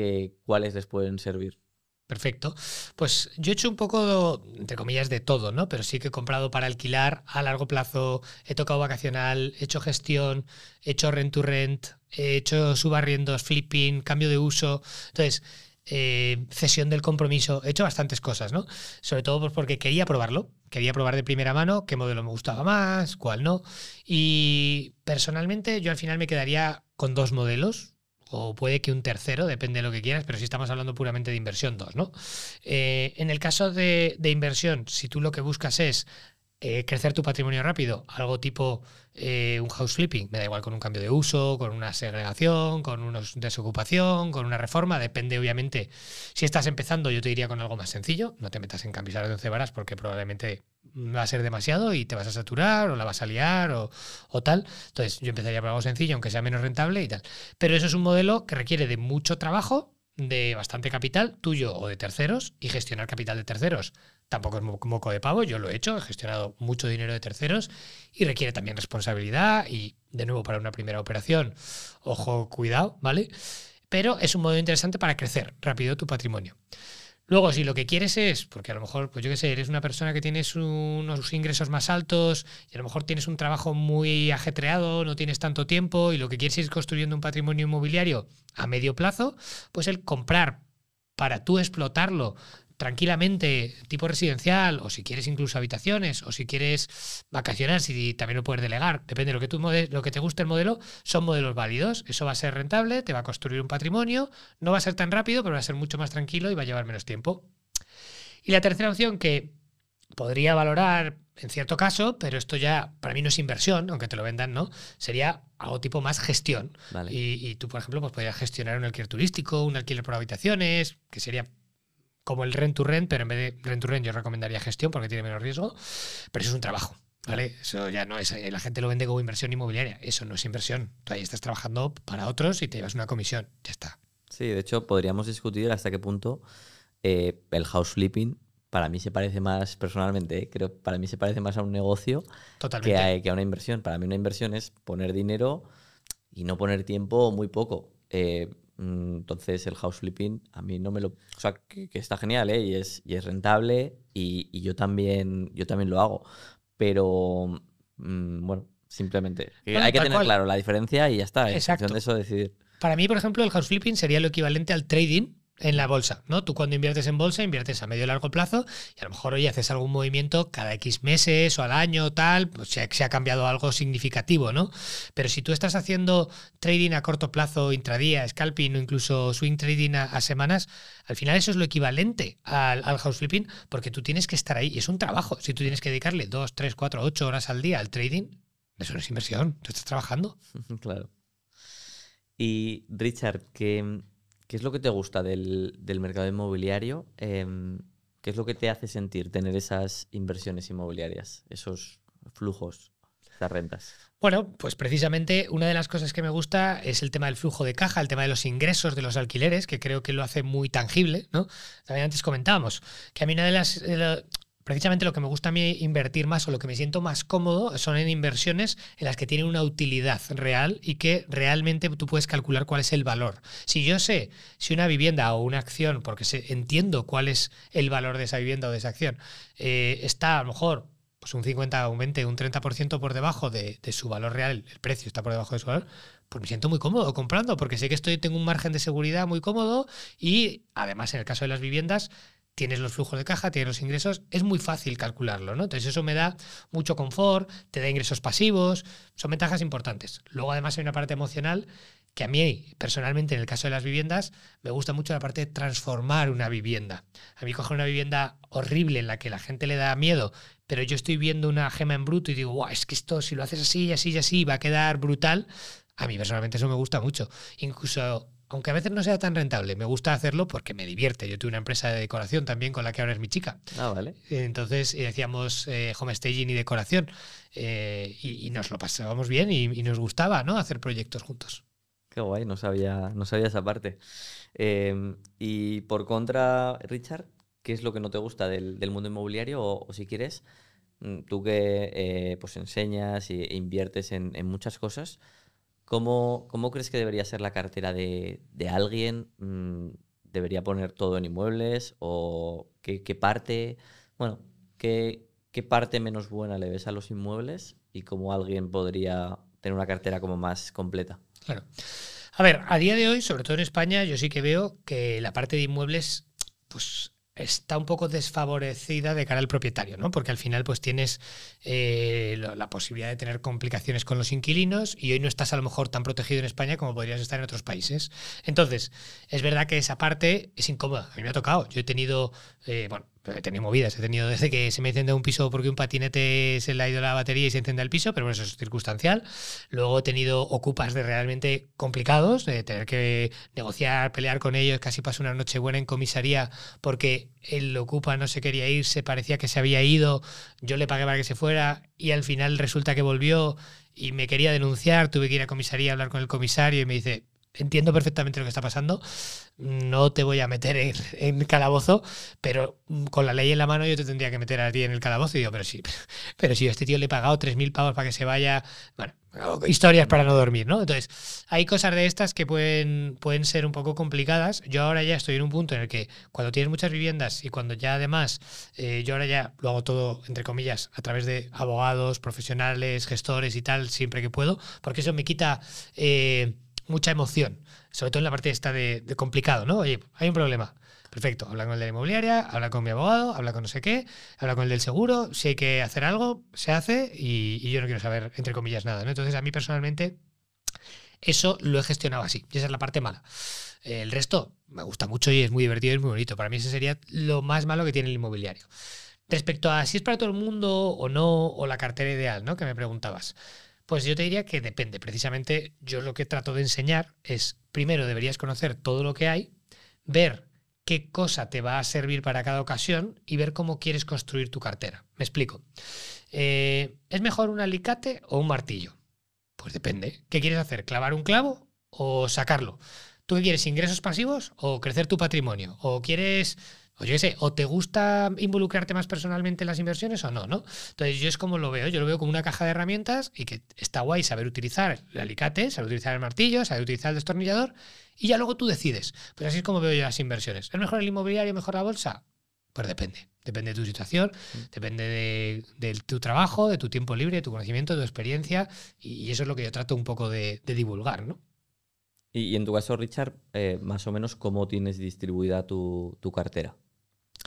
B: ¿Cuáles les pueden servir? Perfecto.
A: Pues yo he hecho un poco, entre comillas, de todo, ¿no? Pero sí que he comprado para alquilar a largo plazo, he tocado vacacional, he hecho gestión, he hecho rent to rent, he hecho subarriendos, flipping, cambio de uso. Entonces, eh, cesión del compromiso. He hecho bastantes cosas, ¿no? Sobre todo pues, porque quería probarlo. Quería probar de primera mano qué modelo me gustaba más, cuál no. Y personalmente yo al final me quedaría con dos modelos. O puede que un tercero, depende de lo que quieras, pero si estamos hablando puramente de inversión, dos, ¿no? Eh, en el caso de, inversión, si tú lo que buscas es eh, crecer tu patrimonio rápido, algo tipo eh, un house flipping. Me da igual con un cambio de uso, con una segregación, con una desocupación, con una reforma. Depende, obviamente. Si estás empezando, yo te diría con algo más sencillo. No te metas en camisar de 11 varas porque probablemente va a ser demasiado y te vas a saturar o la vas a liar o, o tal. Entonces, yo empezaría por algo sencillo, aunque sea menos rentable y tal. Pero eso es un modelo que requiere de mucho trabajo, de bastante capital tuyo o de terceros y gestionar capital de terceros tampoco es moco de pavo, yo lo he hecho, he gestionado mucho dinero de terceros y requiere también responsabilidad y, de nuevo, para una primera operación, ojo, cuidado, ¿vale? Pero es un modo interesante para crecer rápido tu patrimonio. Luego, si lo que quieres es, porque a lo mejor, pues yo qué sé, eres una persona que tienes unos ingresos más altos y a lo mejor tienes un trabajo muy ajetreado, no tienes tanto tiempo y lo que quieres es ir construyendo un patrimonio inmobiliario a medio plazo, pues el comprar para tú explotarlo tranquilamente, tipo residencial, o si quieres incluso habitaciones, o si quieres vacacionar, si también lo puedes delegar, depende de lo que, tú, lo que te guste el modelo, son modelos válidos. Eso va a ser rentable, te va a construir un patrimonio, no va a ser tan rápido, pero va a ser mucho más tranquilo y va a llevar menos tiempo. Y la tercera opción que podría valorar en cierto caso, pero esto ya para mí no es inversión, aunque te lo vendan, ¿no? Sería algo tipo más gestión. Y, tú, por ejemplo, pues podrías gestionar un alquiler turístico, un alquiler por habitaciones, que sería como el rent to rent, pero en vez de rent to rent yo recomendaría gestión porque tiene menos riesgo, pero eso es un trabajo. ¿Vale? Eso ya no es. Eh, la gente lo vende como inversión inmobiliaria. Eso no es inversión. Tú ahí estás trabajando para otros y te llevas una comisión. Ya está.
B: Sí, de hecho, podríamos discutir hasta qué punto eh, el house flipping para mí se parece más, personalmente, creo eh, creo, para mí se parece más a un negocio que a, una inversión. Para mí, una inversión es poner dinero y no poner tiempo muy poco. Mm, entonces el house flipping a mí no me lo... O sea, que, está genial, ¿eh? Y es, y es rentable y, yo, también, yo también lo hago. Pero, mm, bueno, simplemente. hay que tener claro la diferencia y ya está. ¿eh? Exacto. eso decidir.
A: Para mí, por ejemplo, el house flipping sería lo equivalente al trading, en la bolsa, ¿no? Tú cuando inviertes en bolsa, inviertes a medio y largo plazo y a lo mejor hoy haces algún movimiento cada X meses o al año, o tal, pues se, se ha cambiado algo significativo, ¿no? Pero si tú estás haciendo trading a corto plazo, intradía, scalping o incluso swing trading a, semanas, al final eso es lo equivalente al, al, house flipping porque tú tienes que estar ahí y es un trabajo. Si tú tienes que dedicarle 2, 3, 4, 8 horas al día al trading, eso no es inversión, tú estás trabajando. Claro.
B: Y Richard, que ¿Qué es lo que te gusta del, mercado inmobiliario? Em, ¿Qué es lo que te hace sentir tener esas inversiones inmobiliarias, esos flujos, esas rentas?
A: Bueno, pues precisamente una de las cosas que me gusta es el tema del flujo de caja, el tema de los ingresos de los alquileres, que creo que lo hace muy tangible, ¿no? También antes comentábamos que a mí una de las, eh, precisamente lo que me gusta a mí invertir más o lo que me siento más cómodo son en inversiones en las que tienen una utilidad real y que realmente tú puedes calcular cuál es el valor. Si yo sé si una vivienda o una acción, porque entiendo cuál es el valor de esa vivienda o de esa acción, eh, está a lo mejor pues un 50, un 20, un 30% por debajo de, de, su valor real, el precio está por debajo de su valor, pues me siento muy cómodo comprando porque sé que estoy, tengo un margen de seguridad muy cómodo y además en el caso de las viviendas tienes los flujos de caja, tienes los ingresos, es muy fácil calcularlo, ¿no? Entonces eso me da mucho confort, te da ingresos pasivos, son ventajas importantes. Luego además hay una parte emocional que a mí personalmente en el caso de las viviendas me gusta mucho la parte de transformar una vivienda. A mí coger una vivienda horrible en la que la gente le da miedo, pero yo estoy viendo una gema en bruto y digo, Buah, es que esto si lo haces así y así y así va a quedar brutal. A mí personalmente eso me gusta mucho. Incluso aunque a veces no sea tan rentable, me gusta hacerlo porque me divierte. Yo tuve una empresa de decoración también con la que ahora es mi chica. Ah, vale. Eh, entonces decíamos eh, eh, Home staging y decoración y, nos lo pasábamos bien y, nos gustaba, ¿no? Hacer proyectos juntos.
B: Qué guay, no sabía, no esa parte. Em, y por contra, Richard, ¿qué es lo que no te gusta del, mundo inmobiliario? O, si quieres, mm, tú que pues enseñas e inviertes en muchas cosas, ¿Cómo, crees que debería ser la cartera de, alguien? Mm, ¿Debería poner todo en inmuebles? ¿O qué, parte? Bueno, ¿qué, ¿qué, parte menos buena le ves a los inmuebles? ¿Y cómo alguien podría tener una cartera como más completa? Claro.
A: A ver, a día de hoy, sobre todo en España, yo sí que veo que la parte de inmuebles, pues está un poco desfavorecida de cara al propietario, ¿no? Porque al final pues tienes eh, la posibilidad de tener complicaciones con los inquilinos y hoy no estás a lo mejor tan protegido en España como podrías estar en otros países. Entonces, es verdad que esa parte es incómoda. A mí me ha tocado. Yo he tenido, eh, he tenido movidas, he tenido desde que se me enciende un piso porque un patinete se le ha ido la batería y se enciende el piso, pero bueno, eso es circunstancial. Luego he tenido ocupas de realmente complicados, de tener que negociar, pelear con ellos, casi pasé una noche buena en comisaría porque el ocupa no se quería ir, se parecía que se había ido, yo le pagué para que se fuera y al final resulta que volvió y me quería denunciar, tuve que ir a comisaría a hablar con el comisario y me dice, entiendo perfectamente lo que está pasando. No te voy a meter en, calabozo, pero mm, con la ley en la mano yo te tendría que meter a ti en el calabozo. Y digo, pero sí, pero si sí, a este tío le he pagado 3.000 pavos para que se vaya. Bueno, historias para no dormir, ¿no? Entonces, hay cosas de estas que pueden, pueden ser un poco complicadas. Yo ahora ya estoy en un punto en el que cuando tienes muchas viviendas y cuando ya además, eh, yo ahora ya lo hago todo, entre comillas, a través de abogados, profesionales, gestores y tal, siempre que puedo, porque eso me quita... Eh, mucha emoción, sobre todo en la parte esta de, complicado, ¿no? Oye, hay un problema. Perfecto, habla con el de la inmobiliaria, habla con mi abogado, habla con no sé qué, habla con el del seguro, si hay que hacer algo, se hace y, yo no quiero saber, entre comillas, nada, ¿no? Entonces a mí personalmente eso lo he gestionado así, y esa es la parte mala. El resto me gusta mucho y es muy divertido y es muy bonito. Para mí ese sería lo más malo que tiene el inmobiliario. Respecto a si es para todo el mundo o no, o la cartera ideal, ¿no? Que me preguntabas. Pues yo te diría que depende. Precisamente yo lo que trato de enseñar es, primero deberías conocer todo lo que hay, ver qué cosa te va a servir para cada ocasión y ver cómo quieres construir tu cartera. Me explico. Eh, ¿Es mejor un alicate o un martillo? Pues depende. ¿Qué quieres hacer? ¿Clavar un clavo o sacarlo? ¿Tú qué quieres? ¿Ingresos pasivos o crecer tu patrimonio? ¿O quieres o pues yo sé, o te gusta involucrarte más personalmente en las inversiones o no, ¿no? Entonces yo es como lo veo, yo lo veo como una caja de herramientas y que está guay saber utilizar el alicate, saber utilizar el martillo, saber utilizar el destornillador y ya luego tú decides. Pues así es como veo yo las inversiones. ¿Es mejor el inmobiliario, mejor la bolsa? Pues depende. Depende de tu situación, mm. depende de, tu trabajo, de tu tiempo libre, de tu conocimiento, de tu experiencia y, eso es lo que yo trato un poco de, divulgar, ¿no?
B: Y, en tu caso, Richard, eh, más o menos, ¿cómo tienes distribuida tu cartera?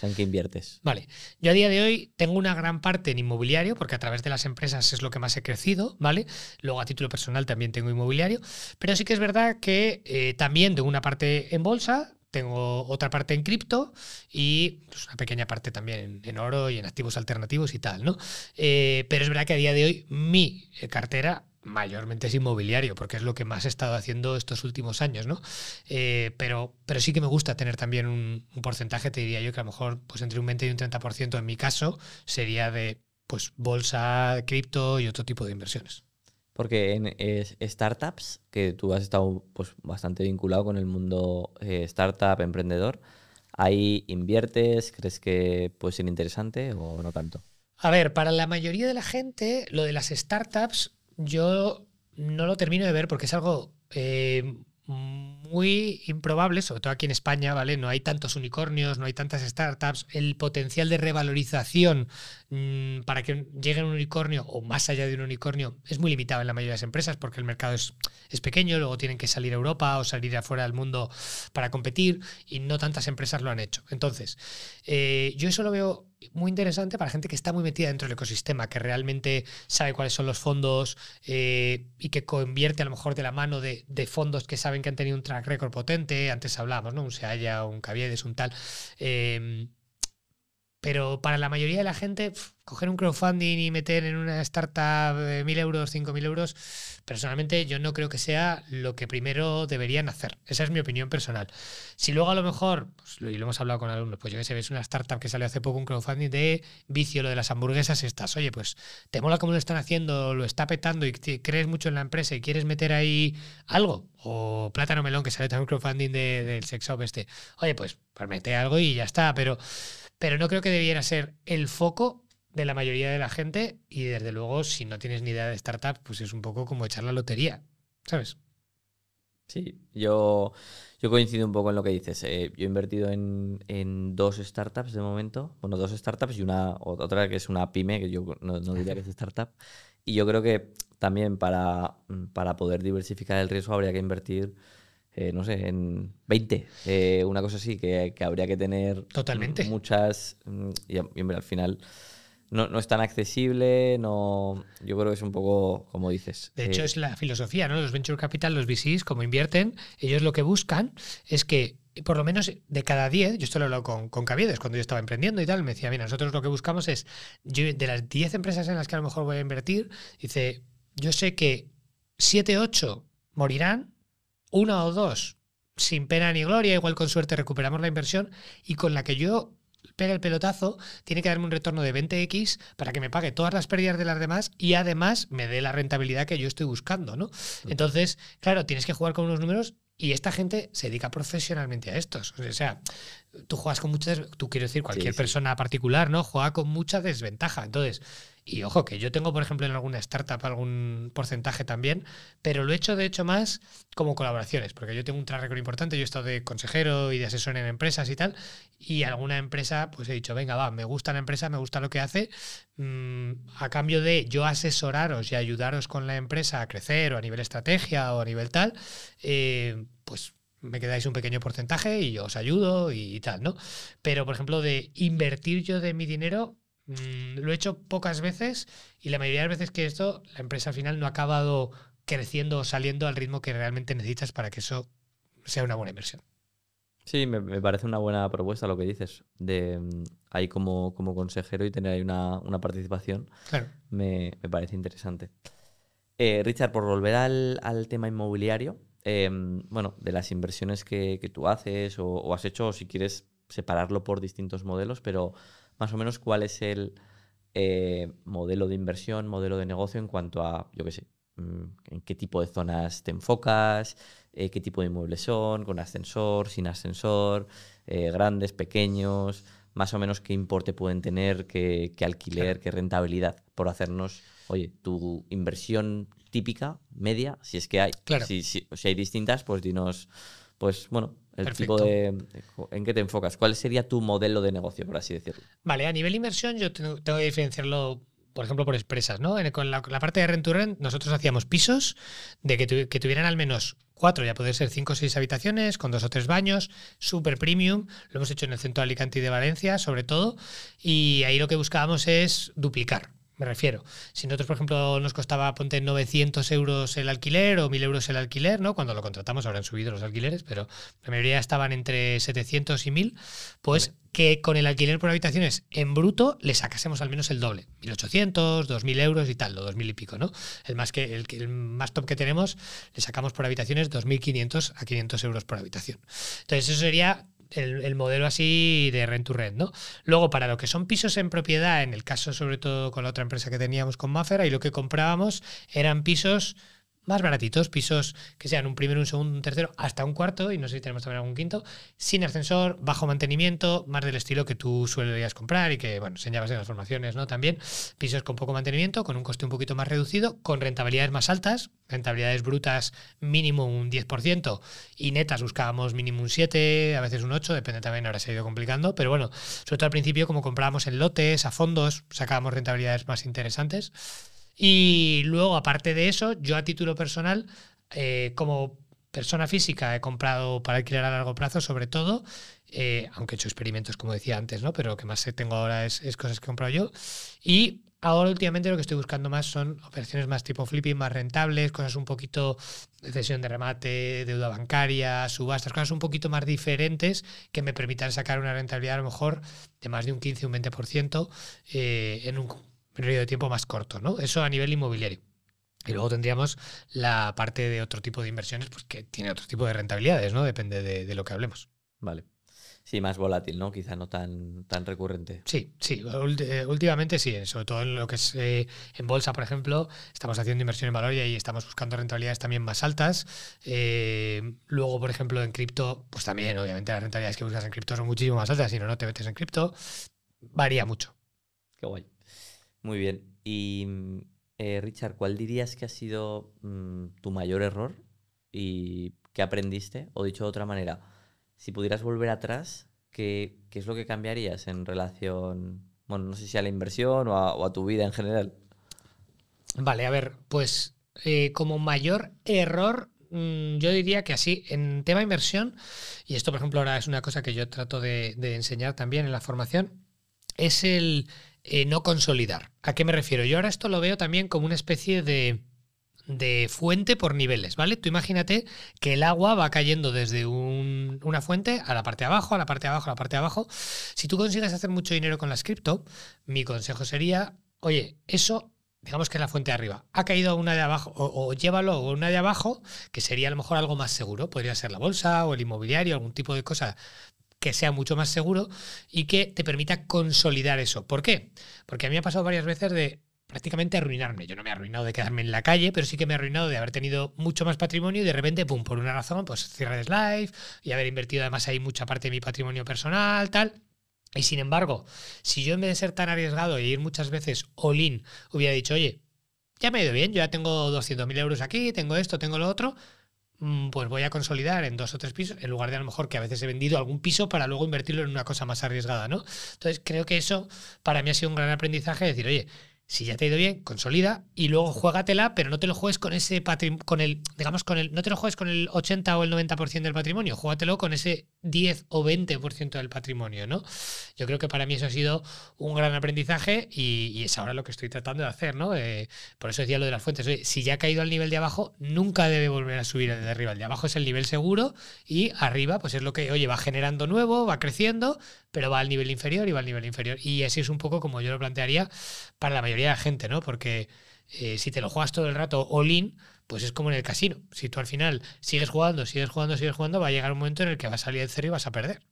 B: ¿En qué inviertes?
A: Vale, yo a día de hoy tengo una gran parte en inmobiliario, porque a través de las empresas es lo que más he crecido, ¿vale? Luego a título personal también tengo inmobiliario, pero sí que es verdad que eh, también tengo una parte en bolsa, tengo otra parte en cripto y pues, una pequeña parte también en, oro y en activos alternativos y tal, ¿no? Eh, pero es verdad que a día de hoy mi cartera mayormente es inmobiliario, porque es lo que más he estado haciendo estos últimos años, ¿no? Eh, pero, pero sí que me gusta tener también un, porcentaje, te diría yo que a lo mejor pues entre un 20 y un 30% en mi caso sería de pues bolsa, cripto
B: y otro tipo de inversiones. Porque en startups, que tú has estado pues, bastante vinculado con el mundo eh, startup, emprendedor, ¿ahí inviertes? ¿Crees que puede ser interesante o no tanto?
A: A ver, para la mayoría de la gente, lo de las startups yo no lo termino de ver porque es algo eh, muy improbable, sobre todo aquí en España, ¿vale? No hay tantos unicornios, no hay tantas startups. El potencial de revalorización mm, para que llegue un unicornio o más allá de un unicornio es muy limitado en la mayoría de las empresas porque el mercado es, pequeño, luego tienen que salir a Europa o salir afuera del mundo para competir y no tantas empresas lo han hecho. Entonces, eh, yo eso lo veo muy interesante para gente que está muy metida dentro del ecosistema, que realmente sabe cuáles son los fondos eh, y que convierte a lo mejor de la mano de, fondos que saben que han tenido un, récord potente, antes hablamos, ¿no? Un Sealla, un Caviedes, un tal. Em, pero para la mayoría de la gente, coger un crowdfunding y meter en una startup eh, mil euros, cinco mil euros, personalmente yo no creo que sea lo que primero deberían hacer. Esa es mi opinión personal. Si luego a lo mejor, pues, y lo hemos hablado con alumnos, pues yo que sé, ves una startup que salió hace poco un crowdfunding de vicio, lo de las hamburguesas estas. Oye, pues te mola cómo lo están haciendo, lo está petando y crees mucho en la empresa y quieres meter ahí algo. O plátano melón, que sale también un crowdfunding del sex shop este. Oye, pues, pues mete algo y ya está. Pero pero no creo que debiera ser el foco de la mayoría de la gente y desde luego si no tienes ni idea de startup, pues es un poco como echar la lotería, ¿sabes?
B: Sí, yo, coincido un poco en lo que dices. Eh, yo he invertido en, en, dos startups de momento, bueno, dos startups y una otra que es una pyme, que yo no, no diría que es startup. Y yo creo que también para poder diversificar el riesgo habría que invertir eh, no sé, en 20, eh, una cosa así, que, habría que tener Totalmente. muchas, mm, y, hombre, al final no, es tan accesible, no, yo creo que es un poco, como dices. De eh, hecho, es
A: la filosofía, ¿no? Los venture capital, los VCs, como invierten, ellos lo que buscan es que por lo menos de cada 10, yo esto lo he hablado con, con Caviedes cuando yo estaba emprendiendo y tal, me decía, mira, nosotros lo que buscamos es, de las 10 empresas en las que a lo mejor voy a invertir, dice, yo sé que 7, 8 morirán una o dos, sin pena ni gloria, igual con suerte recuperamos la inversión y con la que yo pega el pelotazo, tiene que darme un retorno de 20x para que me pague todas las pérdidas de las demás y además me dé la rentabilidad que yo estoy buscando, ¿no? Mm. Entonces, claro, tienes que jugar con unos números y esta gente se dedica profesionalmente a estos. O sea, tú juegas con muchas, tú quiero decir, cualquier persona particular, ¿no? Juega con mucha desventaja. Entonces, y ojo, que yo tengo, por ejemplo, en alguna startup algún porcentaje también, pero lo he hecho de hecho más como colaboraciones, porque yo tengo un track importante, yo he estado de consejero y de asesor en empresas y tal, y alguna empresa, pues he dicho, venga, va, me gusta la empresa, me gusta lo que hace, mm, a cambio de yo asesoraros y ayudaros con la empresa a crecer o a nivel estrategia o a nivel tal, eh, pues me quedáis un pequeño porcentaje y yo os ayudo y, tal, ¿no? Pero, por ejemplo, de invertir yo de mi dinero, mm, lo he hecho pocas veces y la mayoría de las veces que esto, la empresa al final no ha acabado creciendo o saliendo al ritmo que realmente necesitas para que eso sea una buena inversión.
B: Sí, me, parece una buena propuesta lo que dices, de mm, ahí como, como consejero y tener ahí una, participación. Claro. Me, parece interesante. Eh, Richard, por volver al tema inmobiliario, Em, bueno, de las inversiones que, tú haces o, has hecho, o si quieres separarlo por distintos modelos, pero más o menos cuál es el eh, modelo de inversión, modelo de negocio en cuanto a, yo qué sé, mm, en qué tipo de zonas te enfocas, eh, qué tipo de inmuebles son, con ascensor, sin ascensor, eh, grandes, pequeños, más o menos qué importe pueden tener, qué, alquiler, qué rentabilidad, por hacernos, oye, tu inversión típica, media, si es que hay, si, hay distintas, pues dinos, pues bueno, el tipo de, en qué te enfocas, cuál sería tu modelo de negocio, por así decirlo.
A: Vale, a nivel inversión yo tengo, que diferenciarlo por ejemplo, por expresas. ¿no? En, con la, parte de rent to rent, nosotros hacíamos pisos de que, que tuvieran al menos cuatro, ya puede ser cinco o seis habitaciones, con dos o tres baños, super premium. Lo hemos hecho en el centro de Alicante y de Valencia, sobre todo. Y ahí lo que buscábamos es duplicar me refiero, si nosotros, por ejemplo, nos costaba, ponte 900 euros el alquiler o 1000 euros el alquiler, ¿no? Cuando lo contratamos habrán subido los alquileres, pero la mayoría estaban entre 700 y 1000, pues que con el alquiler por habitaciones en bruto le sacásemos al menos el doble, 1800, 2000 euros y tal, dos 2000 y pico, ¿no? El más, que, el, el más top que tenemos le sacamos por habitaciones 2500 a 500 euros por habitación. Entonces eso sería el, modelo así de rent to rent, ¿no? Luego, para lo que son pisos en propiedad, en el caso sobre todo con la otra empresa que teníamos con Mafera, y lo que comprábamos eran pisos más baratitos, pisos que sean un primero, un segundo, un tercero, hasta un cuarto, y no sé si tenemos también algún quinto, sin ascensor, bajo mantenimiento, más del estilo que tú suelías comprar y que, bueno, señalas en las formaciones, ¿no? También pisos con poco mantenimiento, con un coste un poquito más reducido, con rentabilidades más altas, rentabilidades brutas mínimo un 10% y netas buscábamos mínimo un 7, a veces un 8, depende también, ahora se ha ido complicando, pero bueno, sobre todo al principio como comprábamos en lotes, a fondos, sacábamos rentabilidades más interesantes. Y luego, aparte de eso, yo a título personal, eh, como persona física, he comprado para alquilar a largo plazo, sobre todo, eh, aunque he hecho experimentos, como decía antes, ¿no? Pero lo que más tengo ahora es, cosas que he comprado yo. Y ahora últimamente lo que estoy buscando más son operaciones más tipo flipping, más rentables, cosas un poquito de cesión de remate, deuda bancaria, subastas, cosas un poquito más diferentes que me permitan sacar una rentabilidad a lo mejor de más de un 15, un 20% eh, en un periodo de tiempo más corto, ¿no? Eso a nivel inmobiliario. Y luego tendríamos la parte de otro tipo de inversiones, pues que tiene otro tipo de rentabilidades, ¿no? Depende de, lo que hablemos.
B: Vale. Sí, más volátil, ¿no? Quizá no tan, tan recurrente. Sí,
A: sí, eh, últimamente sí, sobre todo en lo que es eh, en bolsa, por ejemplo, estamos haciendo inversión en valor y estamos buscando rentabilidades también más altas. Eh, luego, por ejemplo, en cripto, pues también, obviamente, las rentabilidades que buscas en cripto son muchísimo más altas, si no, no te metes en cripto. Varía mucho.
B: Qué guay. Muy bien. Y eh, Richard, ¿cuál dirías que ha sido mm, tu mayor error y qué aprendiste? O dicho de otra manera, si pudieras volver atrás, ¿qué, es lo que cambiarías en relación, bueno, no sé si a la inversión o a, tu vida en general?
A: Vale, a ver, pues eh, como mayor error, mm, yo diría que así, en tema inversión, y esto por ejemplo ahora es una cosa que yo trato de enseñar también en la formación, es el eh, no consolidar. ¿A qué me refiero? Yo ahora esto lo veo también como una especie de, de fuente por niveles, ¿vale? Tú imagínate que el agua va cayendo desde una fuente a la parte de abajo, a la parte de abajo, a la parte de abajo. Si tú consigues hacer mucho dinero con las cripto, mi consejo sería, oye, eso digamos que es la fuente de arriba, ha caído una de abajo, o, o, llévalo a una de abajo, que sería a lo mejor algo más seguro, podría ser la bolsa o el inmobiliario, algún tipo de cosa que sea mucho más seguro y que te permita consolidar eso. ¿Por qué? Porque a mí me ha pasado varias veces de prácticamente arruinarme. Yo no me he arruinado de quedarme en la calle, pero sí que me he arruinado de haber tenido mucho más patrimonio y de repente, pum, por una razón, pues cierres y haber invertido además ahí mucha parte de mi patrimonio personal, tal. Y sin embargo, si yo en vez de ser tan arriesgado e ir muchas veces all-in, hubiera dicho, oye, ya me ha ido bien, yo ya tengo 200.000 euros aquí, tengo esto, tengo lo otro, Mm, pues voy a consolidar en dos o tres pisos, en lugar de a lo mejor que a veces he vendido algún piso para luego invertirlo en una cosa más arriesgada, ¿no? Entonces creo que eso para mí ha sido un gran aprendizaje, decir, oye, si ya te ha ido bien, consolida y luego juégatela, pero no te lo juegues con ese con el, digamos, con el, no te lo juegues con el 80 o el 90% del patrimonio, juégatelo con ese 10 o 20% del patrimonio, ¿no? Yo creo que para mí eso ha sido un gran aprendizaje y, es ahora lo que estoy tratando de hacer, ¿no? Eh, por eso decía lo de las fuentes. si ya ha caído al nivel de abajo, nunca debe volver a subir de arriba. El de abajo es el nivel seguro y arriba, pues es lo que, oye, va generando nuevo, va creciendo, pero va al nivel inferior y va al nivel inferior. Y así es un poco como yo lo plantearía para la mayoría de gente, ¿no? Porque eh, si te lo juegas todo el rato all-in, pues es como en el casino. Si tú al final sigues jugando, sigues jugando, sigues jugando, va a llegar un momento en el que vas a salir el cero y vas a perder.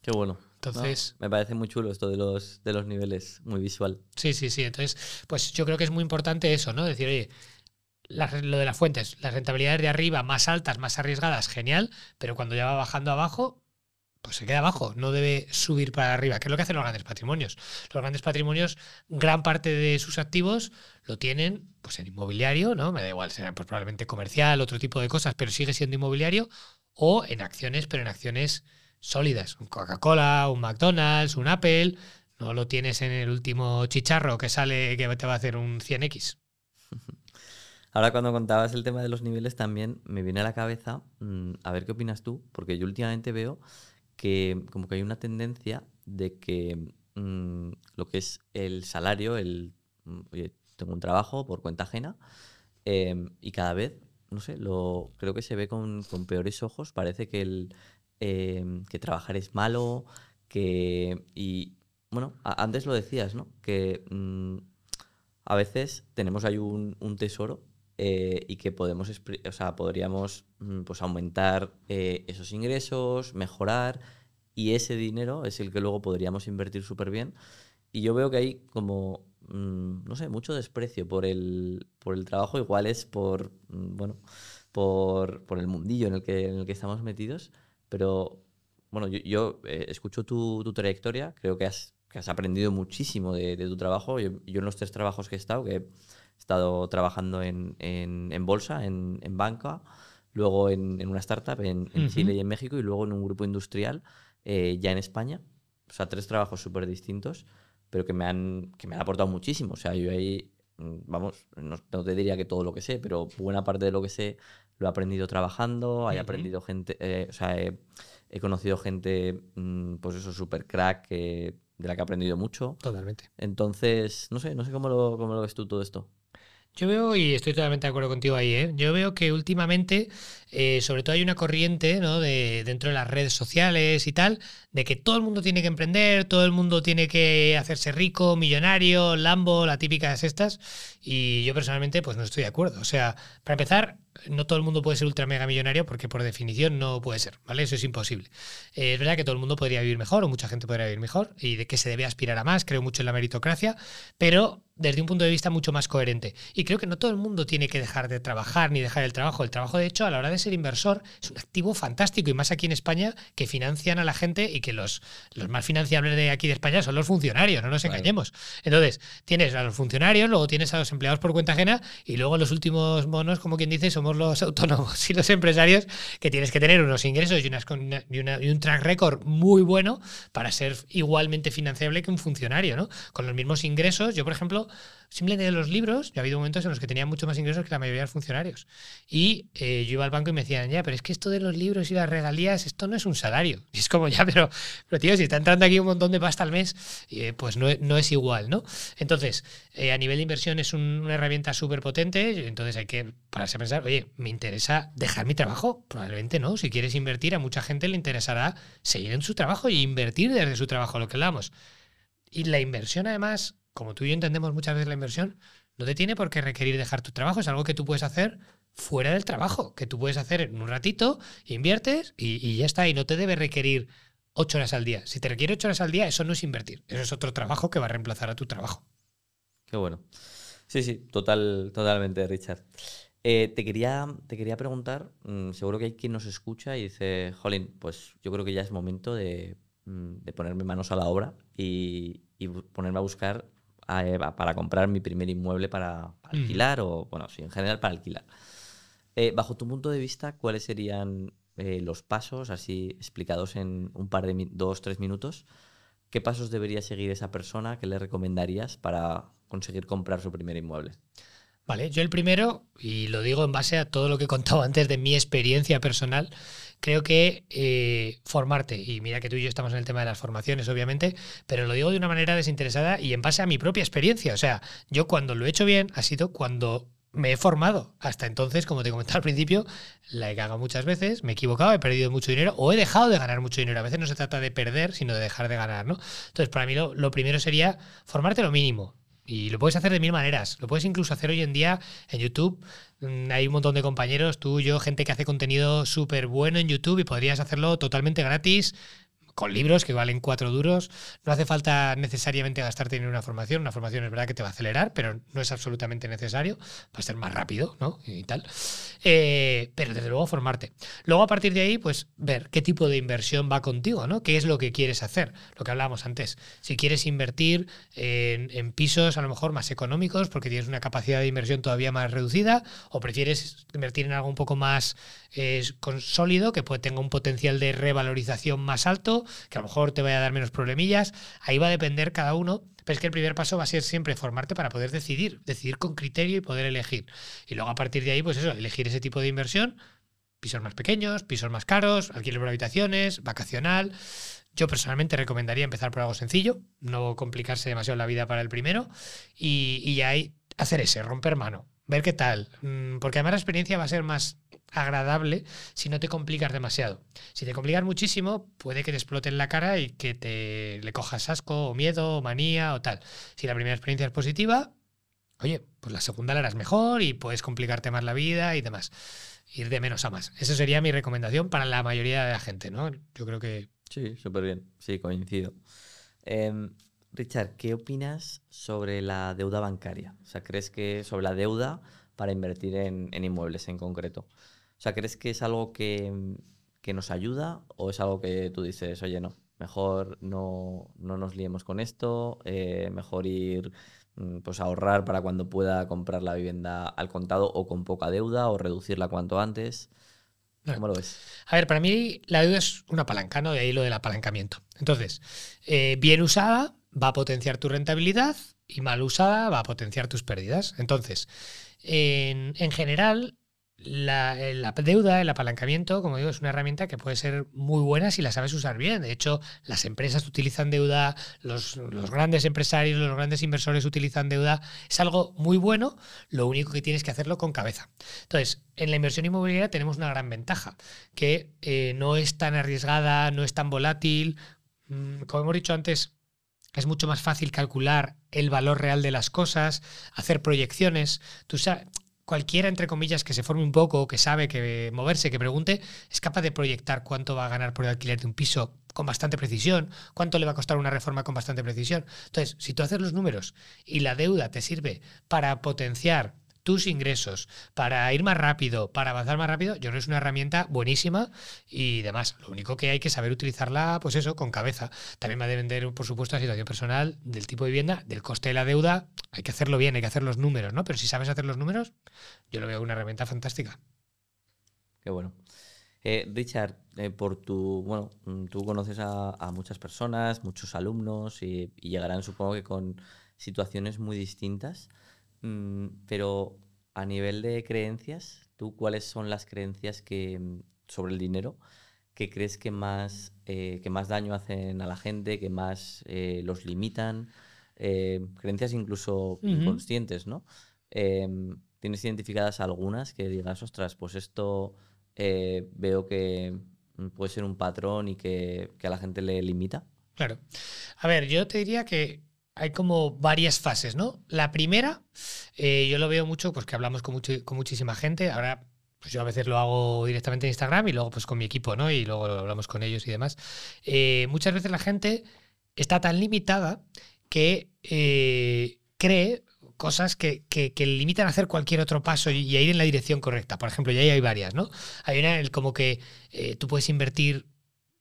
B: Qué bueno. Entonces, me parece muy chulo esto de los, de los niveles, muy visual. Sí, sí, sí. Entonces,
A: pues yo creo que es muy importante eso, ¿no? Decir, oye, lo de las fuentes, las rentabilidades de arriba más altas, más arriesgadas, genial, pero cuando ya va bajando abajo, pues se queda abajo, no debe subir para arriba, que es lo que hacen los grandes patrimonios. Los grandes patrimonios, gran parte de sus activos lo tienen pues en inmobiliario, ¿no? Me da igual, será pues, probablemente comercial, otro tipo de cosas, pero sigue siendo inmobiliario, o en acciones, pero en acciones sólidas, un Coca-Cola, un McDonald's, un Apple, no lo tienes en el último chicharro que sale que te va a hacer un 100X.
B: Ahora cuando contabas el tema de los niveles también me viene a la cabeza, mm, a ver qué opinas tú, porque yo últimamente veo que como que hay una tendencia de que mm, lo que es el salario, el, mm, tengo un trabajo por cuenta ajena, em, y cada vez, no sé, lo, creo que se ve con, peores ojos, parece que, el, em, que trabajar es malo, que... Y, bueno, antes lo decías, ¿no? Que mm, a veces tenemos ahí un tesoro eh, y que podemos, o sea, podríamos mm, pues, aumentar eh, esos ingresos, mejorar, y ese dinero es el que luego podríamos invertir súper bien. Y yo veo que hay como, mm, no sé, mucho desprecio por el, por el trabajo, igual es por, mm, bueno, por, por el mundillo en el, que, en el que estamos metidos, pero bueno, yo, eh, escucho tu, tu, trayectoria, creo que has, que has aprendido muchísimo de, tu trabajo. Yo, yo, en los tres trabajos que he estado, que He estado trabajando en, en, bolsa, en, en, banca, luego en, una startup en, Chile y en México y luego en un grupo industrial eh, ya en España. O sea, tres trabajos súper distintos, pero que me, han, que me han aportado muchísimo. O sea, yo ahí, mm, vamos, no, te diría que todo lo que sé, pero buena parte de lo que sé lo he aprendido trabajando, he aprendido gente, eh, o sea, he, conocido gente, mm, pues eso, súper crack, de la que he aprendido mucho. Totalmente. Entonces, no sé, no sé cómo lo, cómo lo ves tú todo esto. Yo veo,
A: y estoy totalmente de acuerdo contigo ahí, ¿eh? yo veo que últimamente, eh, sobre todo hay una corriente ¿no? de, dentro de las redes sociales y tal, de que todo el mundo tiene que emprender, todo el mundo tiene que hacerse rico, millonario, Lambo, la típica de estas. Y yo personalmente pues no estoy de acuerdo. O sea, para empezar, no todo el mundo puede ser ultra mega millonario porque por definición no puede ser, ¿vale? Eso es imposible. Eh, es verdad que todo el mundo podría vivir mejor o mucha gente podría vivir mejor y de que se debe aspirar a más, creo mucho en la meritocracia, pero desde un punto de vista mucho más coherente. Y creo que no todo el mundo tiene que dejar de trabajar ni dejar el trabajo. El trabajo, de hecho, a la hora de ser inversor es un activo fantástico y más aquí en España que financian a la gente y que los, los más financiables de aquí de España son los funcionarios, no nos engañemos. Entonces, tienes a los funcionarios, luego tienes a los empleados por cuenta ajena y luego los últimos monos, como quien dice, somos los autónomos y los empresarios que tienes que tener unos ingresos y, un track record muy bueno para ser igualmente financiable que un funcionario, ¿no? Con los mismos ingresos, yo por ejemplo, Simplemente de los libros, ha habido momentos en los que tenía mucho más ingresos que la mayoría de funcionarios. Y eh, yo iba al banco y me decían, ya, pero es que esto de los libros y las regalías, esto no es un salario. Y es como, ya, pero, pero tío, si está entrando aquí un montón de pasta al mes, eh, pues no, es igual, ¿no? Entonces, eh, a nivel de inversión es una herramienta súper potente, entonces hay que pararse a pensar, oye, ¿me interesa dejar mi trabajo? Probablemente no. Si quieres invertir, a mucha gente le interesará seguir en su trabajo y e invertir desde su trabajo, lo que hablamos. Y la inversión, además, como tú y yo entendemos muchas veces la inversión, no te tiene por qué requerir dejar tu trabajo, es algo que tú puedes hacer fuera del trabajo, que tú puedes hacer en un ratito, inviertes y, ya está, y no te debe requerir ocho horas al día. Si te requiere ocho horas al día, eso no es invertir, eso es otro trabajo que va a reemplazar a tu trabajo.
B: Qué bueno. Sí, sí, total, totalmente, Richard. Eh, te, quería, te quería preguntar, mm, seguro que hay quien nos escucha y dice, Jolín, pues yo creo que ya es momento de, mm, ponerme manos a la obra y ponerme a buscar eh, para comprar mi primer inmueble para, alquilar, o bueno, sí, en general para alquilar. Eh, bajo tu punto de vista, ¿cuáles serían eh, los pasos, así explicados en un par de dos, tres minutos? ¿Qué pasos debería seguir esa persona? ¿Qué le recomendarías para conseguir comprar su primer inmueble? Vale, yo el
A: primero, y lo digo en base a todo lo que he contado antes de mi experiencia personal, creo que eh, formarte, y mira que tú y yo estamos en el tema de las formaciones, obviamente, pero lo digo de una manera desinteresada y en base a mi propia experiencia. O sea, yo cuando lo he hecho bien ha sido cuando me he formado. Hasta entonces, como te comentaba al principio, la he cagado muchas veces, me he equivocado, he perdido mucho dinero o he dejado de ganar mucho dinero. A veces no se trata de perder, sino de dejar de ganar, ¿no? Entonces, para mí lo primero sería formarte lo mínimo. Y lo puedes hacer de mil maneras. Lo puedes incluso hacer hoy en día en YouTube. Mm, hay un montón de compañeros, tú, yo, gente que hace contenido súper bueno en YouTube y podrías hacerlo totalmente gratis con libros que valen cuatro duros. No hace falta necesariamente gastarte en una formación. Una formación es verdad que te va a acelerar, pero no es absolutamente necesario. Va a ser más rápido, ¿no? Y tal. Eh, pero desde luego formarte. Luego a partir de ahí, pues ver qué tipo de inversión va contigo, ¿no? ¿Qué es lo que quieres hacer? Lo que hablábamos antes. Si quieres invertir en, pisos a lo mejor más económicos porque tienes una capacidad de inversión todavía más reducida o prefieres invertir en algo un poco más eh, sólido que pues tenga un potencial de revalorización más alto que a lo mejor te vaya a dar menos problemillas. Ahí va a depender cada uno. Pero es que el primer paso va a ser siempre formarte para poder decidir, decidir con criterio y poder elegir. Y luego a partir de ahí, pues eso, elegir ese tipo de inversión, pisos más pequeños, pisos más caros, alquiler por habitaciones, vacacional. Yo personalmente recomendaría empezar por algo sencillo, no complicarse demasiado la vida para el primero y, y ahí hacer ese, romper mano ver qué tal. Mm, porque además la experiencia va a ser más agradable si no te complicas demasiado. Si te complicas muchísimo, puede que te exploten la cara y que te le cojas asco o miedo o manía o tal. Si la primera experiencia es positiva, oye, pues la segunda la harás mejor y puedes complicarte más la vida y demás. Ir de menos a más. Esa sería mi recomendación para la mayoría
B: de la gente, ¿no? Yo creo que... Sí, súper bien. Sí, coincido. Em, Richard, ¿qué opinas sobre la deuda bancaria? O sea, ¿crees que sobre la deuda para invertir en, inmuebles en concreto? O sea, ¿crees que es algo que, nos ayuda o es algo que tú dices, oye, no, mejor no, nos liemos con esto, eh, mejor ir mm, pues ahorrar para cuando pueda comprar la vivienda al contado o con poca deuda o reducirla cuanto antes? ¿Cómo lo ves?
A: A ver, para mí la deuda es una palanca, ¿no? De ahí lo del apalancamiento. Entonces, eh, bien usada, va a potenciar tu rentabilidad y mal usada va a potenciar tus pérdidas. Entonces, en, general, eh, la, deuda, el apalancamiento, como digo, es una herramienta que puede ser muy buena si la sabes usar bien. De hecho, las empresas utilizan deuda, los, grandes empresarios, los grandes inversores utilizan deuda. Es algo muy bueno, lo único que tienes que hacerlo con cabeza. Entonces, en la inversión inmobiliaria tenemos una gran ventaja, que eh, no es tan arriesgada, no es tan volátil. Mm, como hemos dicho antes, es mucho más fácil calcular el valor real de las cosas, hacer proyecciones. Tú cualquiera, entre comillas, que se forme un poco, que sabe, que eh, moverse, que pregunte, es capaz de proyectar cuánto va a ganar por el alquiler de un piso con bastante precisión, cuánto le va a costar una reforma con bastante precisión. Entonces, si tú haces los números y la deuda te sirve para potenciar tus ingresos, para ir más rápido, para avanzar más rápido, yo creo que es una herramienta buenísima y demás. Lo único que hay que saber utilizarla, pues eso, con cabeza. También va a depender, por supuesto, la situación personal, del tipo de vivienda, del coste de la deuda. Hay que hacerlo bien, hay que hacer los números, ¿no? Pero si sabes hacer los números, yo lo veo una herramienta fantástica.
B: Qué bueno. Eh, Richard, eh, por tu. Bueno, tú conoces a, muchas personas, muchos alumnos, y, y, llegarán, supongo que con situaciones muy distintas. Mm, pero a nivel de creencias, ¿tú cuáles son las creencias que, mm, sobre el dinero que crees que más, eh, que más daño hacen a la gente, que más eh, los limitan? Eh, creencias incluso inconscientes, ¿no? ¿Tienes identificadas algunas que digas, ostras, pues esto veo que mm, puede ser un patrón y que a la gente le limita?
A: Claro. A ver, yo te diría que hay como varias fases, ¿no? La primera, eh, yo lo veo mucho pues que hablamos con, muchísima gente. Ahora pues yo a veces lo hago directamente en Instagram y luego pues con mi equipo, ¿no? Y luego hablamos con ellos y demás. Eh, muchas veces la gente está tan limitada que eh, cree cosas que, que, limitan a hacer cualquier otro paso y a ir en la dirección correcta. Por ejemplo, ya hay varias, ¿no? Hay una el como que tú puedes invertir,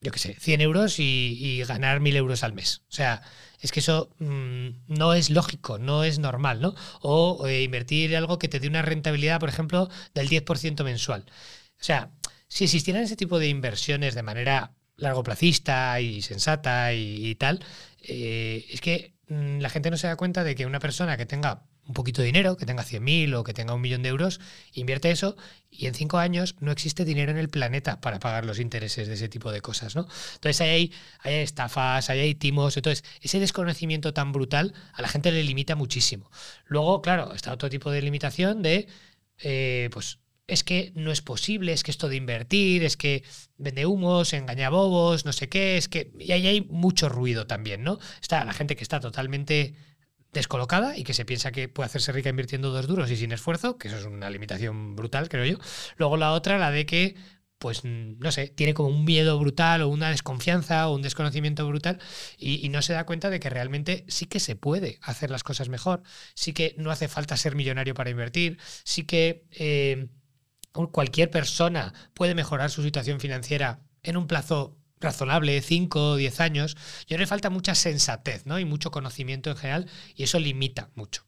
A: yo qué sé, 100 euros y, y ganar 1000 euros al mes. O sea, es que eso mm, no es lógico, no es normal, ¿no? O eh, invertir algo que te dé una rentabilidad, por ejemplo, del 10% mensual. O sea, si existieran ese tipo de inversiones de manera largo placista y sensata y, tal, eh, es que mm, la gente no se da cuenta de que una persona que tenga un poquito de dinero, que tenga 100.000 o que tenga un millón de euros, invierte eso y en cinco años no existe dinero en el planeta para pagar los intereses de ese tipo de cosas, ¿no? Entonces ahí hay, hay estafas, ahí hay timos, entonces ese desconocimiento tan brutal a la gente le limita muchísimo. Luego, claro, está otro tipo de limitación de, eh, pues, es que no es posible, es que esto de invertir, es que vende humos, engaña bobos, no sé qué, es que... Y ahí hay mucho ruido también, ¿no? Está la gente que está totalmente descolocada y que se piensa que puede hacerse rica invirtiendo dos duros y sin esfuerzo, que eso es una limitación brutal, creo yo. Luego la otra, la de que pues mm, no sé, tiene como un miedo brutal o una desconfianza o un desconocimiento brutal y, no se da cuenta de que realmente sí que se puede hacer las cosas mejor, sí que no hace falta ser millonario para invertir, sí que eh, cualquier persona puede mejorar su situación financiera en un plazo razonable, 5 o 10 años, yo le falta mucha sensatez ¿no? y mucho conocimiento en general y eso limita mucho.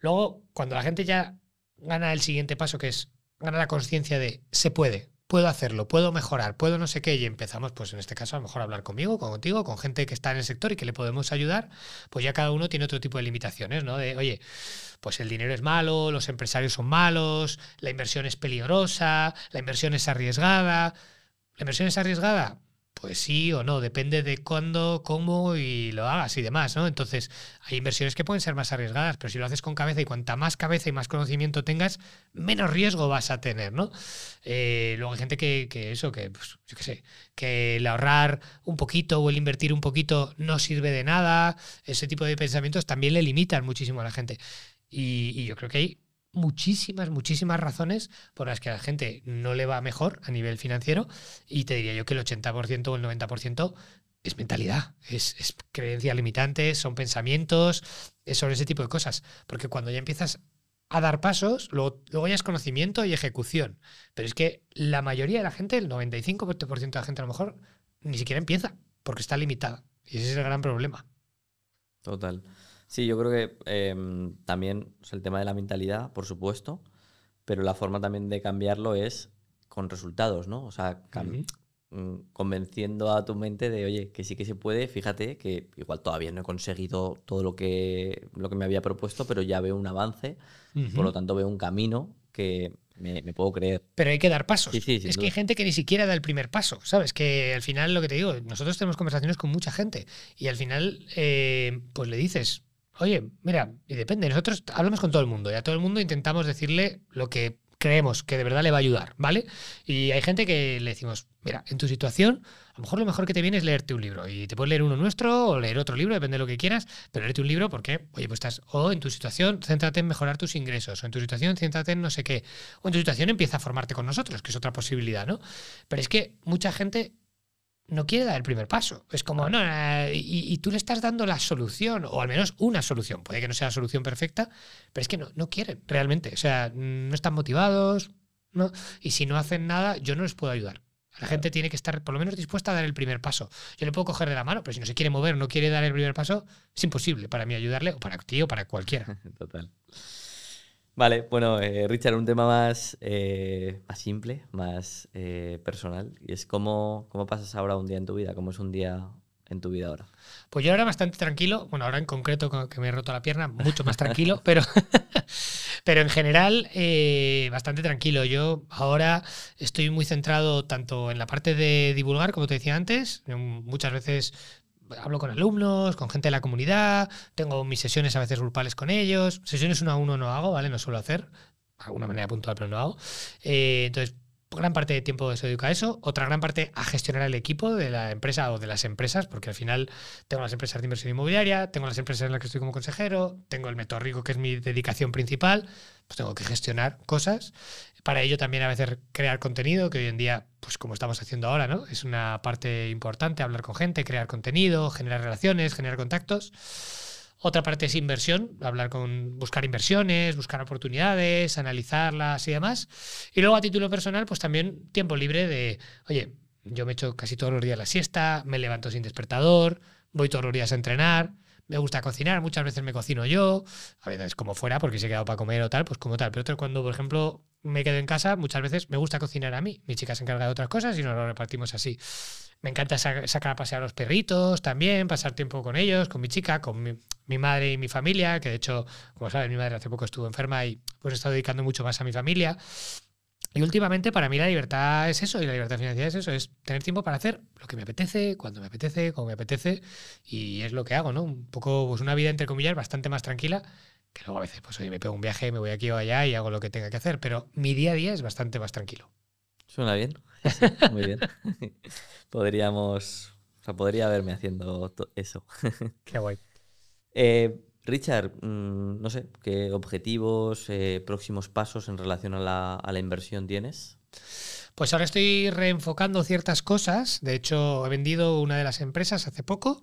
A: Luego, cuando la gente ya gana el siguiente paso, que es gana la conciencia de se puede, puedo hacerlo, puedo mejorar, puedo no sé qué, y empezamos, pues en este caso, a lo mejor hablar conmigo, contigo, con gente que está en el sector y que le podemos ayudar, pues ya cada uno tiene otro tipo de limitaciones, ¿no? De, oye, pues el dinero es malo, los empresarios son malos, la inversión es peligrosa, la inversión es arriesgada. La inversión es arriesgada, pues sí o no, depende de cuándo, cómo y lo hagas y demás, ¿no? Entonces, hay inversiones que pueden ser más arriesgadas, pero si lo haces con cabeza y cuanta más cabeza y más conocimiento tengas, menos riesgo vas a tener, ¿no? Eh, luego hay gente que, eso, que, pues, yo qué sé, que el ahorrar un poquito o el invertir un poquito no sirve de nada, ese tipo de pensamientos también le limitan muchísimo a la gente. Y, y yo creo que hay muchísimas, muchísimas razones por las que a la gente no le va mejor a nivel financiero y te diría yo que el 80% o el 90% es mentalidad, es, creencia limitante, son pensamientos, es sobre ese tipo de cosas. Porque cuando ya empiezas a dar pasos, luego, luego, ya es conocimiento y ejecución. Pero es que la mayoría de la gente, el 95% de la gente a lo mejor, ni siquiera empieza porque está limitada. Y ese es el gran
B: problema. Total. Sí, yo creo que em, también es el tema de la mentalidad, por supuesto, pero la forma también de cambiarlo es con resultados, ¿no? O sea, mm, convenciendo a tu mente de, oye, que sí que se puede, fíjate que igual todavía no he conseguido todo lo que, lo que me había propuesto, pero ya veo un avance, por lo tanto veo un camino que me, puedo creer. Pero hay que dar pasos. es que
A: hay gente que ni siquiera da el
B: primer paso, ¿sabes?
A: Que al final, lo que te digo, nosotros tenemos conversaciones con mucha gente y al final, eh, pues le dices, oye, mira, y depende, nosotros hablamos con todo el mundo y a todo el mundo intentamos decirle lo que creemos que de verdad le va a ayudar, ¿vale? Y hay gente que le decimos, mira, en tu situación, a lo mejor lo mejor que te viene es leerte un libro. Y te puedes leer uno nuestro o leer otro libro, depende de lo que quieras, pero leerte un libro porque, oye, pues estás, o en tu situación, céntrate en mejorar tus ingresos, o en tu situación, céntrate en no sé qué, o en tu situación empieza a formarte con nosotros, que es otra posibilidad, ¿no? Pero es que mucha gente no quiere dar el primer paso. Es como, no, eh, y, tú le estás dando la solución, o al menos una solución. Puede que no sea la solución perfecta, pero es que no, no quieren realmente. O sea, no están motivados, ¿no? Y si no hacen nada, yo no les puedo ayudar. La gente tiene que estar por lo menos dispuesta a dar el primer paso. Yo le puedo coger de la mano, pero si no se quiere mover, no quiere dar el primer paso, es imposible para mí ayudarle, o para ti, o para cualquiera.
B: Total. Vale, bueno, eh, Richard, un tema más, eh, más simple, más eh, personal, y es cómo, cómo pasas ahora un día en tu vida, cómo es un día en tu vida ahora.
A: Pues yo ahora bastante tranquilo, bueno, ahora en concreto que me he roto la pierna, mucho más tranquilo, pero, pero en general bastante tranquilo. Yo ahora estoy muy centrado tanto en la parte de divulgar, como te decía antes, muchas veces hablo con alumnos, con gente de la comunidad, tengo mis sesiones a veces grupales con ellos, sesiones uno a uno no hago, ¿vale? No suelo hacer, de alguna manera puntual, pero no hago. Eh, entonces, gran parte de tiempo se dedica a eso, otra gran parte a gestionar el equipo de la empresa o de las empresas, porque al final tengo las empresas de inversión inmobiliaria, tengo las empresas en las que estoy como consejero, tengo el Metorrico, que es mi dedicación principal, pues tengo que gestionar cosas. Para ello también a veces crear contenido, que hoy en día, pues como estamos haciendo ahora, ¿no? Es una parte importante, hablar con gente, crear contenido, generar relaciones, generar contactos. Otra parte es inversión, hablar con, buscar inversiones, buscar oportunidades, analizarlas y demás. Y luego a título personal, pues también tiempo libre de, oye, yo me echo casi todos los días la siesta, me levanto sin despertador, voy todos los días a entrenar, me gusta cocinar, muchas veces me cocino yo, a veces como fuera, porque se he quedado para comer o tal, pues como tal. Pero cuando, por ejemplo, me quedo en casa, muchas veces me gusta cocinar a mí. Mi chica se encarga de otras cosas y nos lo repartimos así. Me encanta sacar a pasear a los perritos también, pasar tiempo con ellos, con mi chica, con mi, mi, madre y mi familia, que de hecho, como sabes, mi madre hace poco estuvo enferma y pues he estado dedicando mucho más a mi familia. Y últimamente para mí la libertad es eso, y la libertad financiera es eso, es tener tiempo para hacer lo que me apetece, cuando me apetece, como me apetece, y es lo que hago, ¿no? Un poco, pues una vida, entre comillas, bastante más tranquila, que luego a veces, pues oye, me pego un viaje, me voy aquí o allá y hago lo que tenga que hacer, pero mi día a día es bastante más tranquilo.
B: Suena bien, muy bien. Podríamos, o sea, podría verme haciendo eso. Qué guay. Eh, Richard, mm, no sé, ¿qué objetivos, eh, próximos pasos en relación a la, inversión tienes?
A: Pues ahora estoy reenfocando ciertas cosas. De hecho, he vendido una de las empresas hace poco.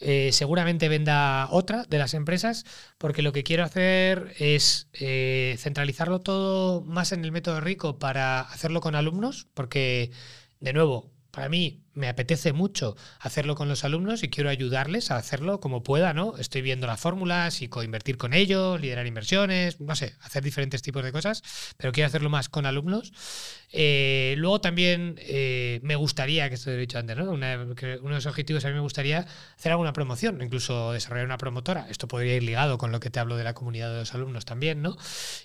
A: Eh, seguramente venda otra de las empresas, porque lo que quiero hacer es eh, centralizarlo todo más en el método rico para hacerlo con alumnos, porque, de nuevo, para mí me apetece mucho hacerlo con los alumnos y quiero ayudarles a hacerlo como pueda, ¿no? Estoy viendo las fórmulas y coinvertir con ellos, liderar inversiones, no sé, hacer diferentes tipos de cosas, pero quiero hacerlo más con alumnos. Eh, luego también eh, me gustaría, que esto lo he dicho antes, ¿no? uno de los objetivos a mí me gustaría hacer alguna promoción, incluso desarrollar una promotora. Esto podría ir ligado con lo que te hablo de la comunidad de los alumnos también, ¿no?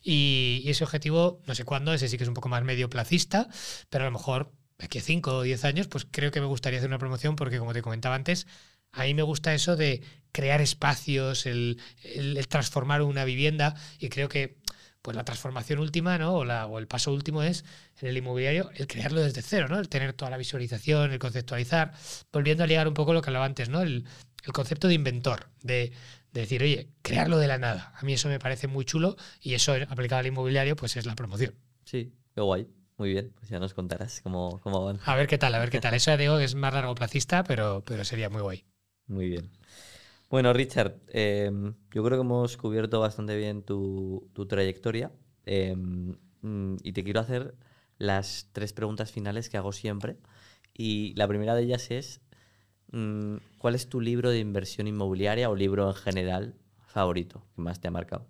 A: Y, y ese objetivo, no sé cuándo, ese sí que es un poco más medio placista, pero a lo mejor aquí a 5 o 10 años, pues creo que me gustaría hacer una promoción porque, como te comentaba antes, a mí me gusta eso de crear espacios, el, transformar una vivienda y creo que pues la transformación última, ¿no? O, la, o, el paso último es en el inmobiliario el crearlo desde cero, ¿no? El tener toda la visualización, el conceptualizar, volviendo a ligar un poco lo que hablaba antes, ¿no? El, concepto de inventor, de, de, decir, oye, crearlo de la nada. A mí eso me parece muy chulo y eso aplicado al inmobiliario, pues es la
B: promoción. Sí, qué guay. Muy bien, pues ya nos contarás cómo, van. A ver qué tal, a ver qué tal. Eso ya
A: digo que es más largo placista, pero, pero sería muy guay.
B: Muy bien. Bueno, Richard, em, yo creo que hemos cubierto bastante bien tu, tu trayectoria em, y te quiero hacer las tres preguntas finales que hago siempre. Y la primera de ellas es, mm, ¿cuál es tu libro de inversión inmobiliaria o libro en general favorito que más te ha marcado?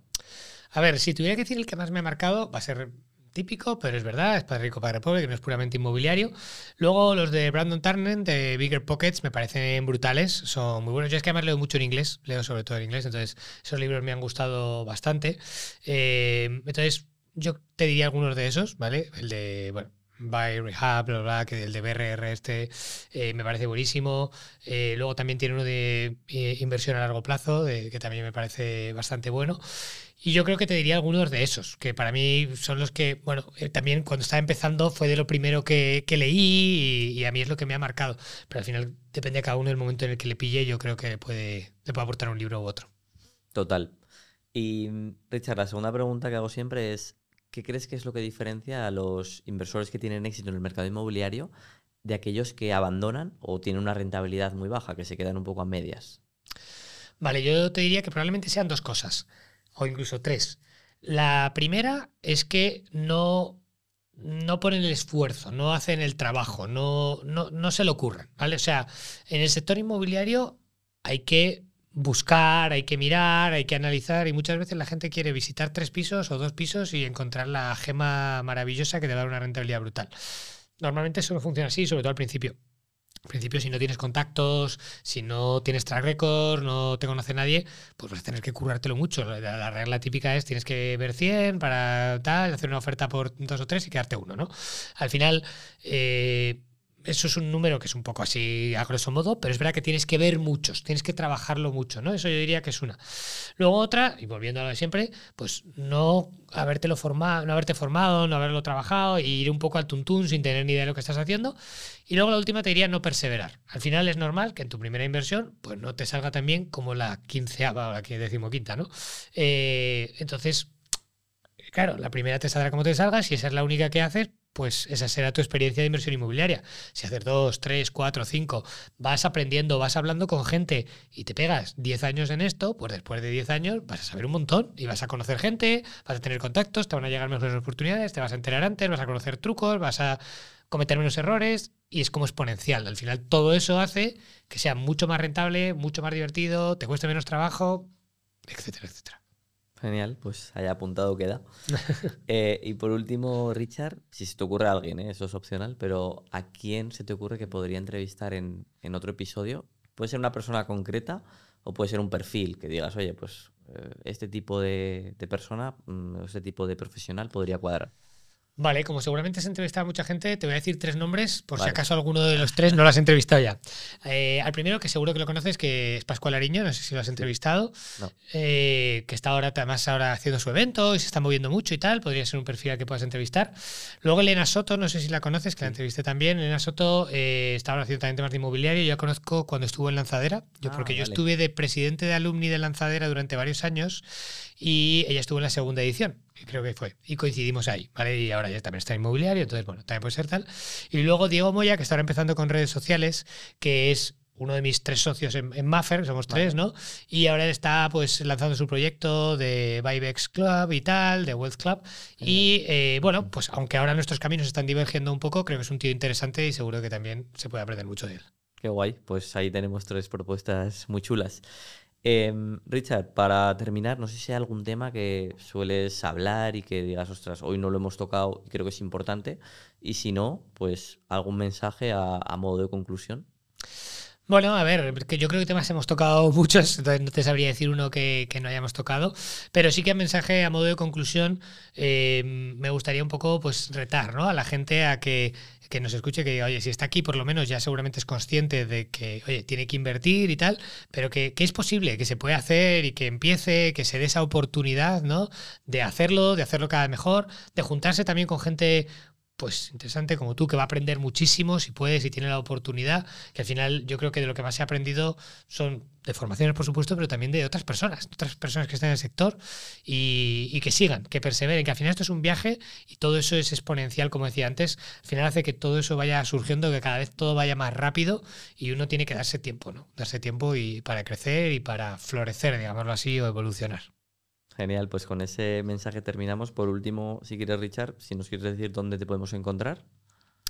A: A ver, si tuviera que decir el que más me ha marcado, va a ser típico, pero es verdad, es para rico, para pobre, que no es puramente inmobiliario. Luego los de Brandon Tarnent de Bigger Pockets, me parecen brutales, son muy buenos. Yo es que además leo mucho en inglés, leo sobre todo en inglés, entonces esos libros me han gustado bastante. Eh, entonces yo te diría algunos de esos, ¿vale? El de, bueno, by Rehab, bla, que el de BRR este eh, me parece buenísimo. Eh, luego también tiene uno de eh, inversión a largo plazo, que también me parece bastante bueno. Y yo creo que te diría algunos de esos, que para mí son los que, bueno, también cuando estaba empezando fue de lo primero que, leí y, a mí es lo que me ha marcado. Pero al final depende de cada uno el momento en el que le pille, yo creo que puede, le puede aportar un libro u otro.
B: Total. Y mm, Richard, la segunda pregunta que hago siempre es, ¿qué crees que es lo que diferencia a los inversores que tienen éxito en el mercado inmobiliario de aquellos que abandonan o tienen una rentabilidad muy baja, que se quedan un poco a medias?
A: Vale, yo te diría que probablemente sean dos cosas, o incluso tres. La primera
B: es que
A: no, no ponen el esfuerzo, no hacen el trabajo, no, no, se lo ocurren. ¿vale? O sea, en el sector inmobiliario hay que buscar, hay que mirar, hay que analizar y muchas veces la gente quiere visitar tres pisos o dos pisos y encontrar la gema maravillosa que te va a dar una rentabilidad brutal. Normalmente eso no funciona así, sobre todo al principio. Al principio, si no tienes contactos, si no tienes track record, no te conoce nadie, pues vas a tener que currártelo mucho. La, regla típica es tienes que ver 100 para tal, hacer una oferta por dos o tres y quedarte uno, ¿no? Al final, eh, eso es un número que es un poco así a grosso modo, pero es verdad que tienes que ver muchos, tienes que trabajarlo mucho, ¿no? Eso yo diría que es una. Luego otra, y volviendo a lo de siempre, pues no habértelo formado, no haberte formado, no haberlo trabajado, e ir un poco al tuntún sin tener ni idea de lo que estás haciendo. Y luego la última te diría no perseverar. Al final es normal que en tu primera inversión pues no te salga tan bien como la quinceava o la decimoquinta, ¿no? Eh, entonces, claro, la primera te saldrá como te salga, si esa es la única que haces, pues esa será tu experiencia de inversión inmobiliaria. Si haces dos, tres, cuatro, cinco, vas aprendiendo, vas hablando con gente y te pegas 10 años en esto, pues después de 10 años vas a saber un montón y vas a conocer gente, vas a tener contactos, te van a llegar mejores oportunidades, te vas a enterar antes, vas a conocer trucos, vas a cometer menos errores y es como exponencial. Al final todo eso hace que sea mucho más rentable, mucho más divertido, te cueste menos trabajo,
B: etcétera, etcétera. Genial, pues haya apuntado queda. Eh, y por último, Richard, si se te ocurre a alguien, eh, eso es opcional, pero ¿a quién se te ocurre que podría entrevistar en, otro episodio? Puede ser una persona concreta o puede ser un perfil que digas, oye, pues eh, este tipo de, de persona, mm, este tipo de profesional podría cuadrar.
A: Vale, como seguramente has entrevistado a mucha gente, te voy a decir tres nombres, por si acaso alguno de los tres no lo has entrevistado ya. Eh, al primero, que seguro que lo conoces, que es Pascual Ariño, no sé si lo has entrevistado, eh, que está ahora además ahora haciendo su evento y se está moviendo mucho y tal, podría ser un perfil al que puedas entrevistar. Luego Elena Soto, no sé si la conoces, que la entrevisté también. Elena Soto eh, está ahora haciendo también temas de inmobiliario, yo la conozco cuando estuvo en Lanzadera, yo ah, porque yo estuve de presidente de alumni de Lanzadera durante varios años y ella estuvo en la segunda edición creo que fue. Y coincidimos ahí, ¿vale? Y ahora ya también está inmobiliario, entonces, bueno, también puede ser tal. Y luego Diego Moya, que está ahora empezando con redes sociales, que es uno de mis tres socios en, Maffer, somos tres, ¿no? Y ahora está pues lanzando su proyecto de Vibex Club y tal, de Wealth Club. Y eh, bueno, pues aunque ahora nuestros caminos están divergiendo un poco, creo que es un tío interesante y seguro que también se puede aprender
B: mucho de él. Qué guay, pues ahí tenemos tres propuestas muy chulas. Em, Richard, para terminar, no sé si hay algún tema que sueles hablar y que digas, ostras, hoy no lo hemos tocado y creo que es importante. Y si no, pues algún mensaje a, modo de conclusión.
A: Bueno, a ver, yo creo que temas hemos tocado muchos, entonces no te sabría decir uno que, no hayamos tocado, pero sí que a mensaje a modo de conclusión em, me gustaría un poco pues retar ¿no? a la gente a que que nos escuche que oye, si está aquí, por lo menos ya seguramente es consciente de que, oye, tiene que invertir y tal, pero que, es posible, que se puede hacer y que empiece, que se dé esa oportunidad, ¿no? De hacerlo, de hacerlo cada vez mejor, de juntarse también con gente pues interesante como tú, que va a aprender muchísimo si puedes si tiene la oportunidad, que al final yo creo que de lo que más he aprendido son de formaciones, por supuesto, pero también de otras personas, otras personas que están en el sector y, y que sigan, que perseveren, que al final esto es un viaje y todo eso es exponencial, como decía antes, al final hace que todo eso vaya surgiendo, que cada vez todo vaya más rápido y uno tiene que darse tiempo, ¿no? Darse tiempo y para crecer y para florecer, digámoslo así, o evolucionar.
B: Genial, pues con ese mensaje terminamos. Por último, si quieres, Richard, si nos quieres decir dónde te podemos encontrar.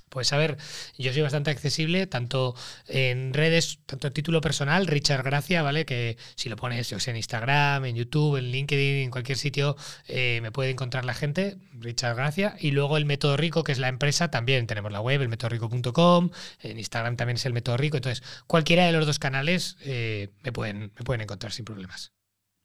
A: Pues a ver, yo soy bastante accesible, tanto en redes, tanto en título personal, Richard Gracia, ¿vale? Que si lo pones, yo sé, en Instagram, en YouTube, en LinkedIn, en cualquier sitio, eh, me puede encontrar la gente, Richard Gracia. Y luego el Método Rico, que es la empresa, también tenemos la web, el en Instagram también es el Método Rico. Entonces, cualquiera de los dos canales eh, me, pueden, me pueden encontrar sin problemas.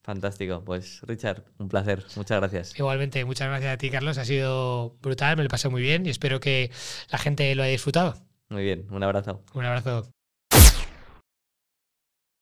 B: Fantástico, pues Richard, un placer, muchas gracias.
A: Igualmente, muchas gracias a ti Carlos, ha sido brutal, me lo pasé muy bien y espero que la gente lo haya disfrutado.
B: Muy bien, un abrazo. Un
A: abrazo.